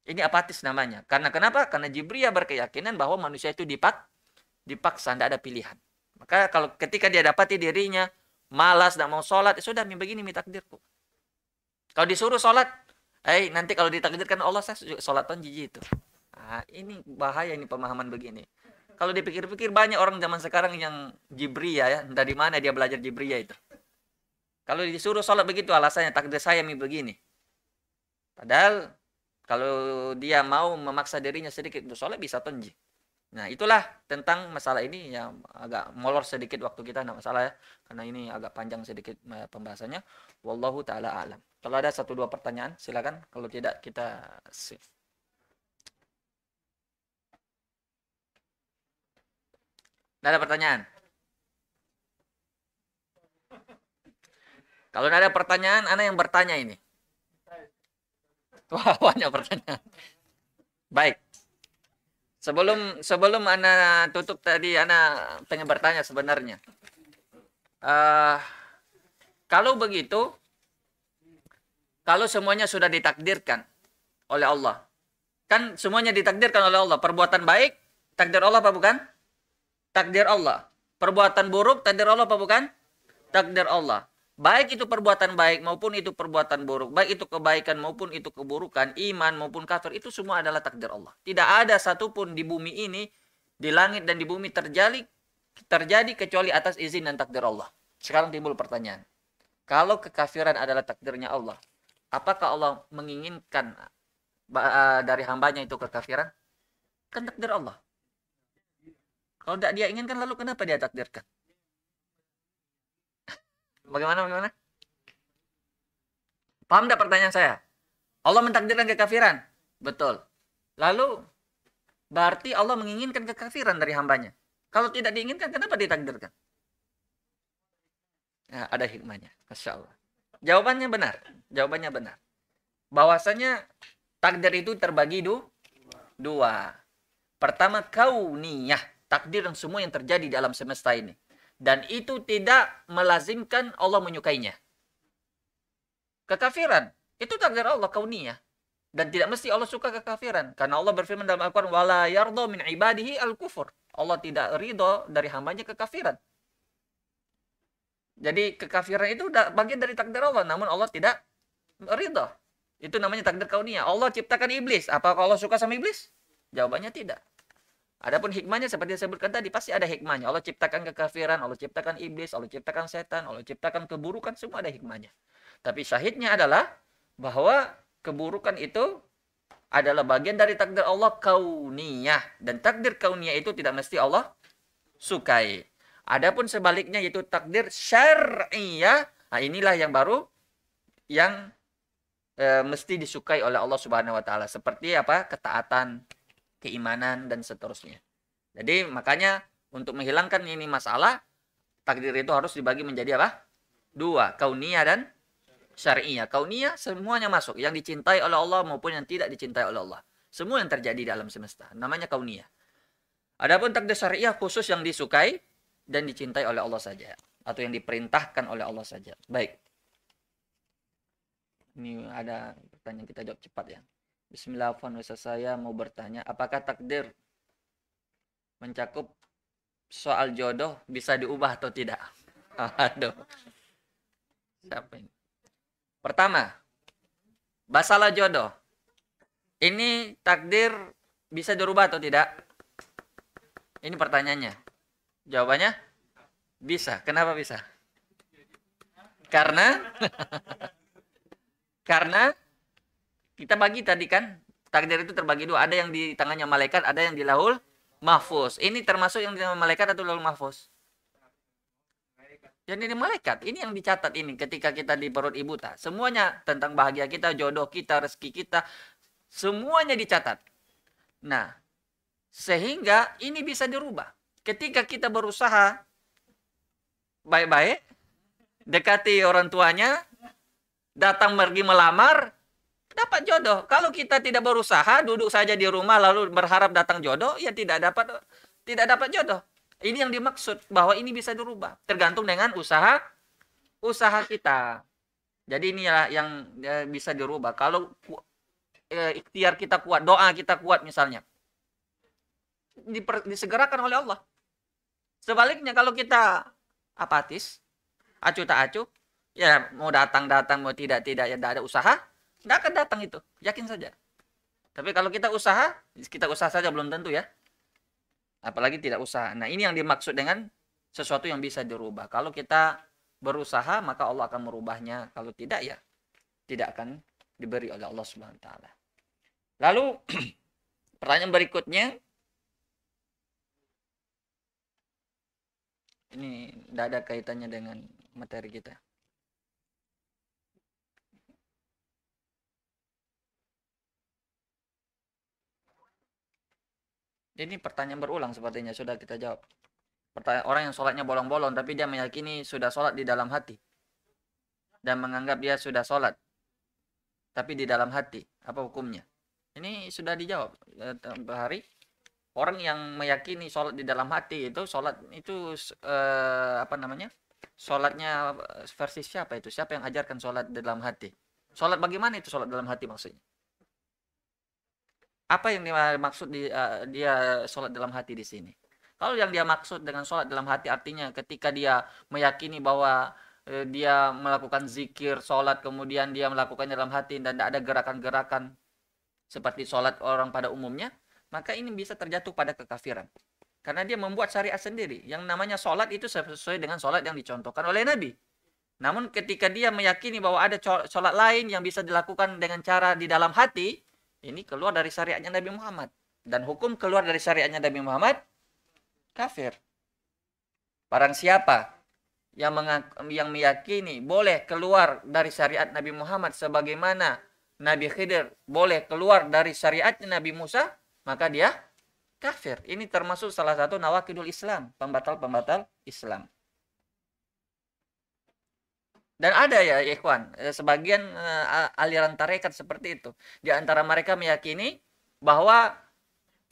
Ini apatis namanya. Karena kenapa? Karena Jibriyah berkeyakinan bahwa manusia itu dipak, dipaksa, tidak ada pilihan. Maka kalau ketika dia dapati dirinya malas, dan mau sholat, ya sudah begini minta takdirku. Kalau disuruh sholat, eh nanti kalau ditakdirkan Allah saya sholat pun jijik itu. Nah, ini bahaya ini pemahaman begini. Kalau dipikir-pikir banyak orang zaman sekarang yang jibria ya, dari mana dia belajar jibria itu. Kalau disuruh sholat begitu alasannya takdir saya mi begini. Padahal kalau dia mau memaksa dirinya sedikit untuk sholat bisa tonji. Nah, itulah tentang masalah ini yang agak molor sedikit waktu kita enggak masalah ya. Karena ini agak panjang sedikit eh, pembahasannya. Wallahu taala alam. Kalau ada satu dua pertanyaan silakan, kalau tidak kita shift. ada pertanyaan? Kalau ada pertanyaan, ada yang bertanya ini. Wah, banyak pertanyaan. Baik. Sebelum sebelum Ana tutup tadi Ana pengen bertanya sebenarnya. Uh, kalau begitu kalau semuanya sudah ditakdirkan oleh Allah. Kan semuanya ditakdirkan oleh Allah. Perbuatan baik takdir Allah apa bukan? Takdir Allah. Perbuatan buruk takdir Allah apa bukan? Takdir Allah. Baik itu perbuatan baik maupun itu perbuatan buruk, baik itu kebaikan maupun itu keburukan, iman maupun kafir, itu semua adalah takdir Allah. Tidak ada satupun di bumi ini, di langit dan di bumi terjadi, terjadi kecuali atas izin dan takdir Allah. Sekarang timbul pertanyaan, kalau kekafiran adalah takdirnya Allah, apakah Allah menginginkan eh, dari hambanya itu kekafiran? Kan takdir Allah. Kalau tidak dia inginkan, lalu kenapa dia takdirkan? Bagaimana bagaimana? Paham tidak pertanyaan saya? Allah mentakdirkan kekafiran. Betul. Lalu berarti Allah menginginkan kekafiran dari hambanya. Kalau tidak diinginkan, kenapa ditakdirkan? Nah, ada hikmahnya. Masya Allah. Jawabannya benar. Jawabannya benar. Bahwasanya takdir itu terbagi du dua. Pertama, kauniyah. Takdir yang semua yang terjadi dalam semesta ini dan itu tidak melazimkan Allah menyukainya. Kekafiran itu takdir Allah kauniyah dan tidak mesti Allah suka kekafiran karena Allah berfirman dalam Al-Qur'an wala yardo min ibadihi al-kufur. Allah tidak ridho dari hambanya kekafiran. Jadi kekafiran itu bagian dari takdir Allah namun Allah tidak ridho. Itu namanya takdir kauniyah. Allah ciptakan iblis. Apakah Allah suka sama iblis? Jawabannya tidak. Adapun hikmahnya seperti yang saya sebutkan tadi pasti ada hikmahnya. Allah ciptakan kekafiran, Allah ciptakan iblis, Allah ciptakan setan, Allah ciptakan keburukan semua ada hikmahnya. Tapi syahidnya adalah bahwa keburukan itu adalah bagian dari takdir Allah kauniyah dan takdir kauniyah itu tidak mesti Allah sukai. Adapun sebaliknya yaitu takdir syariah, Nah, inilah yang baru yang e, mesti disukai oleh Allah Subhanahu wa taala seperti apa? ketaatan, keimanan dan seterusnya. Jadi makanya untuk menghilangkan ini masalah takdir itu harus dibagi menjadi apa? Dua, kauniyah dan syariah. Kauniyah semuanya masuk, yang dicintai oleh Allah maupun yang tidak dicintai oleh Allah. Semua yang terjadi dalam semesta namanya kauniyah. Adapun takdir syariah khusus yang disukai dan dicintai oleh Allah saja atau yang diperintahkan oleh Allah saja. Baik. Ini ada pertanyaan kita jawab cepat ya. Bismillah, Afwan, saya mau bertanya, apakah takdir mencakup soal jodoh bisa diubah atau tidak? Aduh. Siapa ini? Pertama, basalah jodoh. Ini takdir bisa diubah atau tidak? Ini pertanyaannya. Jawabannya bisa. Kenapa bisa? Karena karena kita bagi tadi kan takdir itu terbagi dua ada yang di tangannya malaikat ada yang di laul mahfuz ini termasuk yang di malaikat atau laul mahfuz jadi ini malaikat ini yang dicatat ini ketika kita di perut ibu tak, semuanya tentang bahagia kita jodoh kita rezeki kita semuanya dicatat nah sehingga ini bisa dirubah ketika kita berusaha baik-baik dekati orang tuanya datang pergi melamar dapat jodoh. Kalau kita tidak berusaha, duduk saja di rumah lalu berharap datang jodoh, ya tidak dapat tidak dapat jodoh. Ini yang dimaksud bahwa ini bisa dirubah, tergantung dengan usaha usaha kita. Jadi inilah yang ya, bisa dirubah. Kalau e, ikhtiar kita kuat, doa kita kuat misalnya. Diper, disegerakan oleh Allah. Sebaliknya kalau kita apatis, acuh tak acuh, ya mau datang-datang mau tidak-tidak ya tidak ada usaha, nggak akan datang itu yakin saja tapi kalau kita usaha kita usaha saja belum tentu ya apalagi tidak usaha nah ini yang dimaksud dengan sesuatu yang bisa dirubah kalau kita berusaha maka Allah akan merubahnya kalau tidak ya tidak akan diberi oleh Allah Subhanahu wa taala lalu pertanyaan berikutnya ini tidak ada kaitannya dengan materi kita Ini pertanyaan berulang sepertinya sudah kita jawab. Pertanyaan orang yang sholatnya bolong-bolong tapi dia meyakini sudah sholat di dalam hati dan menganggap dia sudah sholat tapi di dalam hati apa hukumnya? Ini sudah dijawab eh, Hari orang yang meyakini sholat di dalam hati itu sholat itu eh, apa namanya sholatnya eh, versi siapa itu siapa yang ajarkan sholat di dalam hati sholat bagaimana itu sholat dalam hati maksudnya apa yang dimaksud di, uh, dia sholat dalam hati di sini? Kalau yang dia maksud dengan sholat dalam hati artinya ketika dia meyakini bahwa uh, dia melakukan zikir, sholat, kemudian dia melakukannya dalam hati dan tidak ada gerakan-gerakan seperti sholat orang pada umumnya, maka ini bisa terjatuh pada kekafiran. Karena dia membuat syariat sendiri. Yang namanya sholat itu sesuai dengan sholat yang dicontohkan oleh Nabi. Namun ketika dia meyakini bahwa ada sholat lain yang bisa dilakukan dengan cara di dalam hati, ini keluar dari syariatnya Nabi Muhammad dan hukum keluar dari syariatnya Nabi Muhammad kafir. Barang siapa yang mengaku, yang meyakini boleh keluar dari syariat Nabi Muhammad sebagaimana Nabi Khidir boleh keluar dari syariatnya Nabi Musa, maka dia kafir. Ini termasuk salah satu nawakidul Islam, pembatal-pembatal Islam. Dan ada ya, ya ikhwan, eh, sebagian uh, aliran tarekat seperti itu. Di antara mereka meyakini bahwa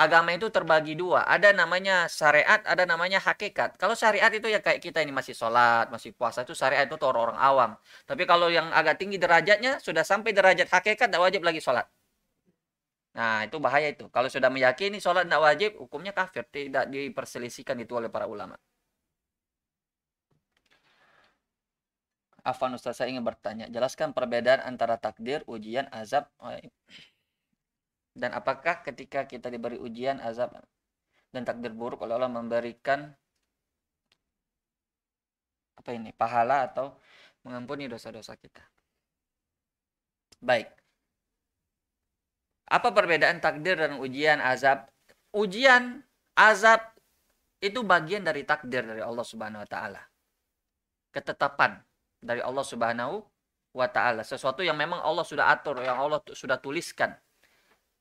agama itu terbagi dua. Ada namanya syariat, ada namanya hakikat. Kalau syariat itu ya kayak kita ini masih sholat, masih puasa itu syariat itu orang-orang awam. Tapi kalau yang agak tinggi derajatnya, sudah sampai derajat hakikat, tidak wajib lagi sholat. Nah itu bahaya itu. Kalau sudah meyakini sholat tidak wajib, hukumnya kafir. Tidak diperselisihkan itu oleh para ulama. Afan Ustaz saya ingin bertanya, jelaskan perbedaan antara takdir, ujian, azab eh, dan apakah ketika kita diberi ujian, azab dan takdir buruk oleh Allah memberikan apa ini? pahala atau mengampuni dosa-dosa kita. Baik. Apa perbedaan takdir dan ujian azab? Ujian azab itu bagian dari takdir dari Allah Subhanahu wa taala. Ketetapan dari Allah Subhanahu wa taala, sesuatu yang memang Allah sudah atur, yang Allah sudah tuliskan.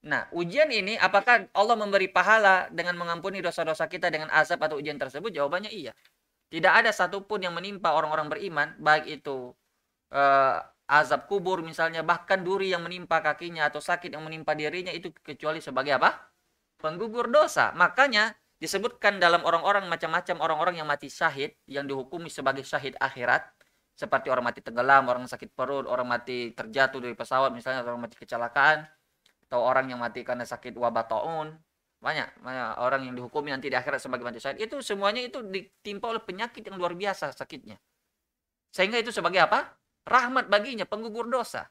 Nah, ujian ini apakah Allah memberi pahala dengan mengampuni dosa-dosa kita dengan azab atau ujian tersebut? Jawabannya iya. Tidak ada satupun yang menimpa orang-orang beriman, baik itu uh, azab kubur misalnya, bahkan duri yang menimpa kakinya atau sakit yang menimpa dirinya itu kecuali sebagai apa? Penggugur dosa. Makanya disebutkan dalam orang-orang macam-macam orang-orang yang mati syahid, yang dihukumi sebagai syahid akhirat, seperti orang mati tenggelam, orang sakit perut, orang mati terjatuh dari pesawat misalnya, orang mati kecelakaan, atau orang yang mati karena sakit wabah taun, banyak, banyak orang yang dihukumi nanti di akhirat sebagai mati syahid. Itu semuanya itu ditimpa oleh penyakit yang luar biasa sakitnya. Sehingga itu sebagai apa? Rahmat baginya, penggugur dosa.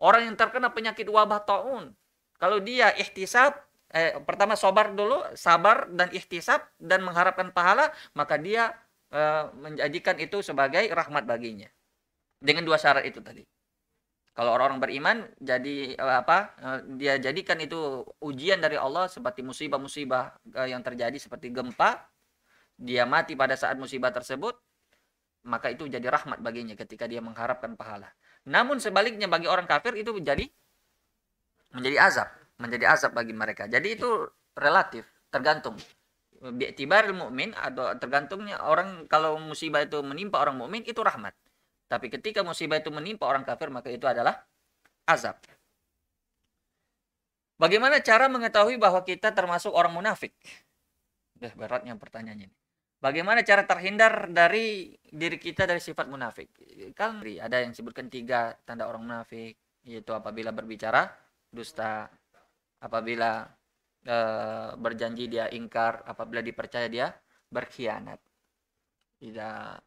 Orang yang terkena penyakit wabah taun, kalau dia ihtisab, eh, pertama sabar dulu, sabar dan ihtisab dan mengharapkan pahala, maka dia Eh, menjadikan itu sebagai rahmat baginya dengan dua syarat itu tadi kalau orang-orang beriman jadi eh, apa eh, dia jadikan itu ujian dari Allah seperti musibah-musibah yang terjadi seperti gempa dia mati pada saat musibah tersebut maka itu jadi rahmat baginya ketika dia mengharapkan pahala namun sebaliknya bagi orang kafir itu menjadi menjadi azab menjadi azab bagi mereka jadi itu relatif tergantung bi'tibaril mukmin atau tergantungnya orang kalau musibah itu menimpa orang mukmin itu rahmat. Tapi ketika musibah itu menimpa orang kafir maka itu adalah azab. Bagaimana cara mengetahui bahwa kita termasuk orang munafik? Udah beratnya pertanyaannya. Bagaimana cara terhindar dari diri kita dari sifat munafik? Kan ada yang sebutkan tiga tanda orang munafik, yaitu apabila berbicara dusta, apabila e, berjanji dia ingkar apabila dipercaya dia berkhianat tidak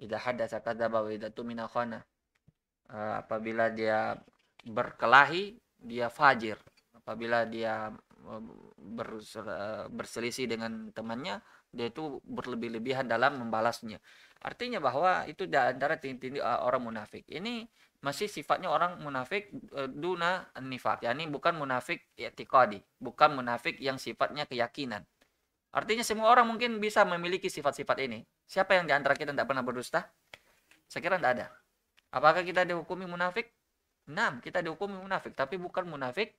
tidak hadatsa kadzaba wa tu tumina khana e, apabila dia berkelahi dia fajir apabila dia eh, ber, berselisih dengan temannya dia itu berlebih-lebihan dalam membalasnya artinya bahwa itu di antara orang munafik ini masih sifatnya orang munafik e, duna nifak yakni bukan munafik i'tiqadi bukan munafik yang sifatnya keyakinan artinya semua orang mungkin bisa memiliki sifat-sifat ini siapa yang di antara kita tidak pernah berdusta saya kira tidak ada apakah kita dihukumi munafik Nah, kita dihukumi munafik tapi bukan munafik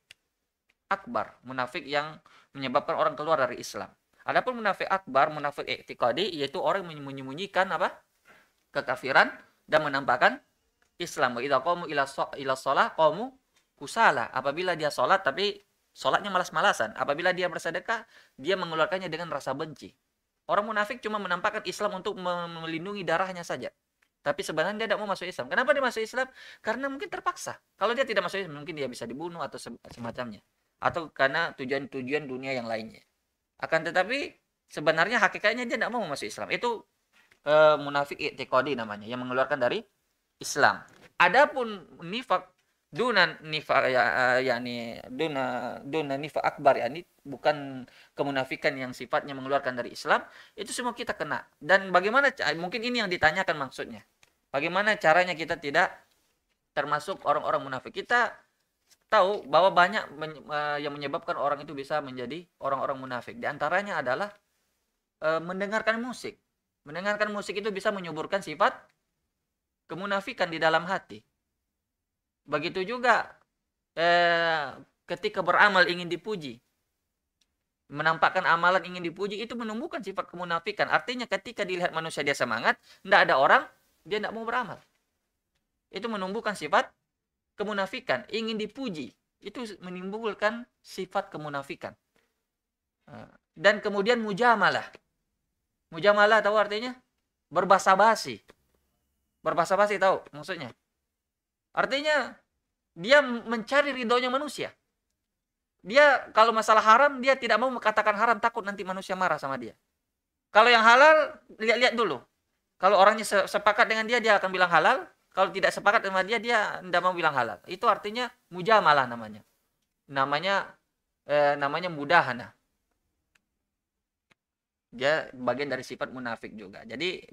akbar munafik yang menyebabkan orang keluar dari Islam adapun munafik akbar munafik i'tiqadi yaitu orang menyembunyikan apa kekafiran dan menampakkan Islam. Wa idza qamu ila ila shalah qamu kusala. Apabila dia salat tapi salatnya malas-malasan, apabila dia bersedekah dia mengeluarkannya dengan rasa benci. Orang munafik cuma menampakkan Islam untuk melindungi darahnya saja. Tapi sebenarnya dia tidak mau masuk Islam. Kenapa dia masuk Islam? Karena mungkin terpaksa. Kalau dia tidak masuk Islam, mungkin dia bisa dibunuh atau semacamnya. Atau karena tujuan-tujuan dunia yang lainnya. Akan tetapi, sebenarnya hakikatnya dia tidak mau masuk Islam. Itu e, munafik i'tikodi namanya. Yang mengeluarkan dari Islam. Adapun nifak dunia, nifak ya eh, yakni duna duna nifak akbar yakni bukan kemunafikan yang sifatnya mengeluarkan dari Islam itu semua kita kena dan bagaimana mungkin ini yang ditanyakan maksudnya bagaimana caranya kita tidak termasuk orang-orang munafik kita tahu bahwa banyak eh, yang menyebabkan orang itu bisa menjadi orang-orang munafik di antaranya adalah eh, mendengarkan musik mendengarkan musik itu bisa menyuburkan sifat kemunafikan di dalam hati. Begitu juga eh, ketika beramal ingin dipuji, menampakkan amalan ingin dipuji itu menumbuhkan sifat kemunafikan. Artinya ketika dilihat manusia dia semangat, tidak ada orang, dia tidak mau beramal. Itu menumbuhkan sifat kemunafikan, ingin dipuji. Itu menimbulkan sifat kemunafikan. Eh, dan kemudian mujamalah. Mujamalah tahu artinya? Berbahasa basi berpasa-pasi tahu maksudnya artinya dia mencari ridhonya manusia dia kalau masalah haram dia tidak mau mengatakan haram takut nanti manusia marah sama dia kalau yang halal lihat-lihat dulu kalau orangnya sepakat dengan dia dia akan bilang halal kalau tidak sepakat sama dia dia tidak mau bilang halal itu artinya mujamalah namanya namanya eh, namanya mudahana dia bagian dari sifat munafik juga jadi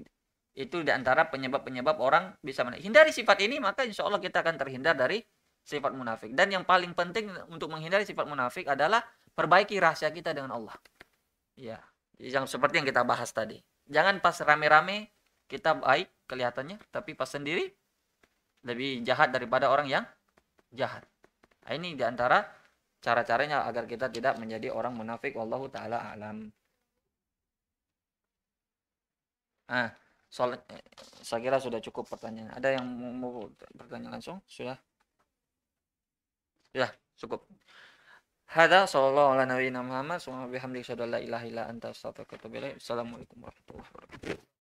itu diantara penyebab-penyebab orang bisa menghindari sifat ini maka insya Allah kita akan terhindar dari sifat munafik. Dan yang paling penting untuk menghindari sifat munafik adalah perbaiki rahasia kita dengan Allah. Ya, yang seperti yang kita bahas tadi. Jangan pas rame-rame kita baik kelihatannya, tapi pas sendiri lebih jahat daripada orang yang jahat. Nah, ini diantara cara-caranya agar kita tidak menjadi orang munafik. Wallahu taala alam. Ah soal saya kira sudah cukup pertanyaan ada yang mau bertanya langsung sudah ya cukup hada sallallahu alaihi wasallam Muhammad subhanahu wa bihamdihi syadallah ilaha illa anta astaghfiruka wa atubu ilaik assalamualaikum warahmatullahi wabarakatuh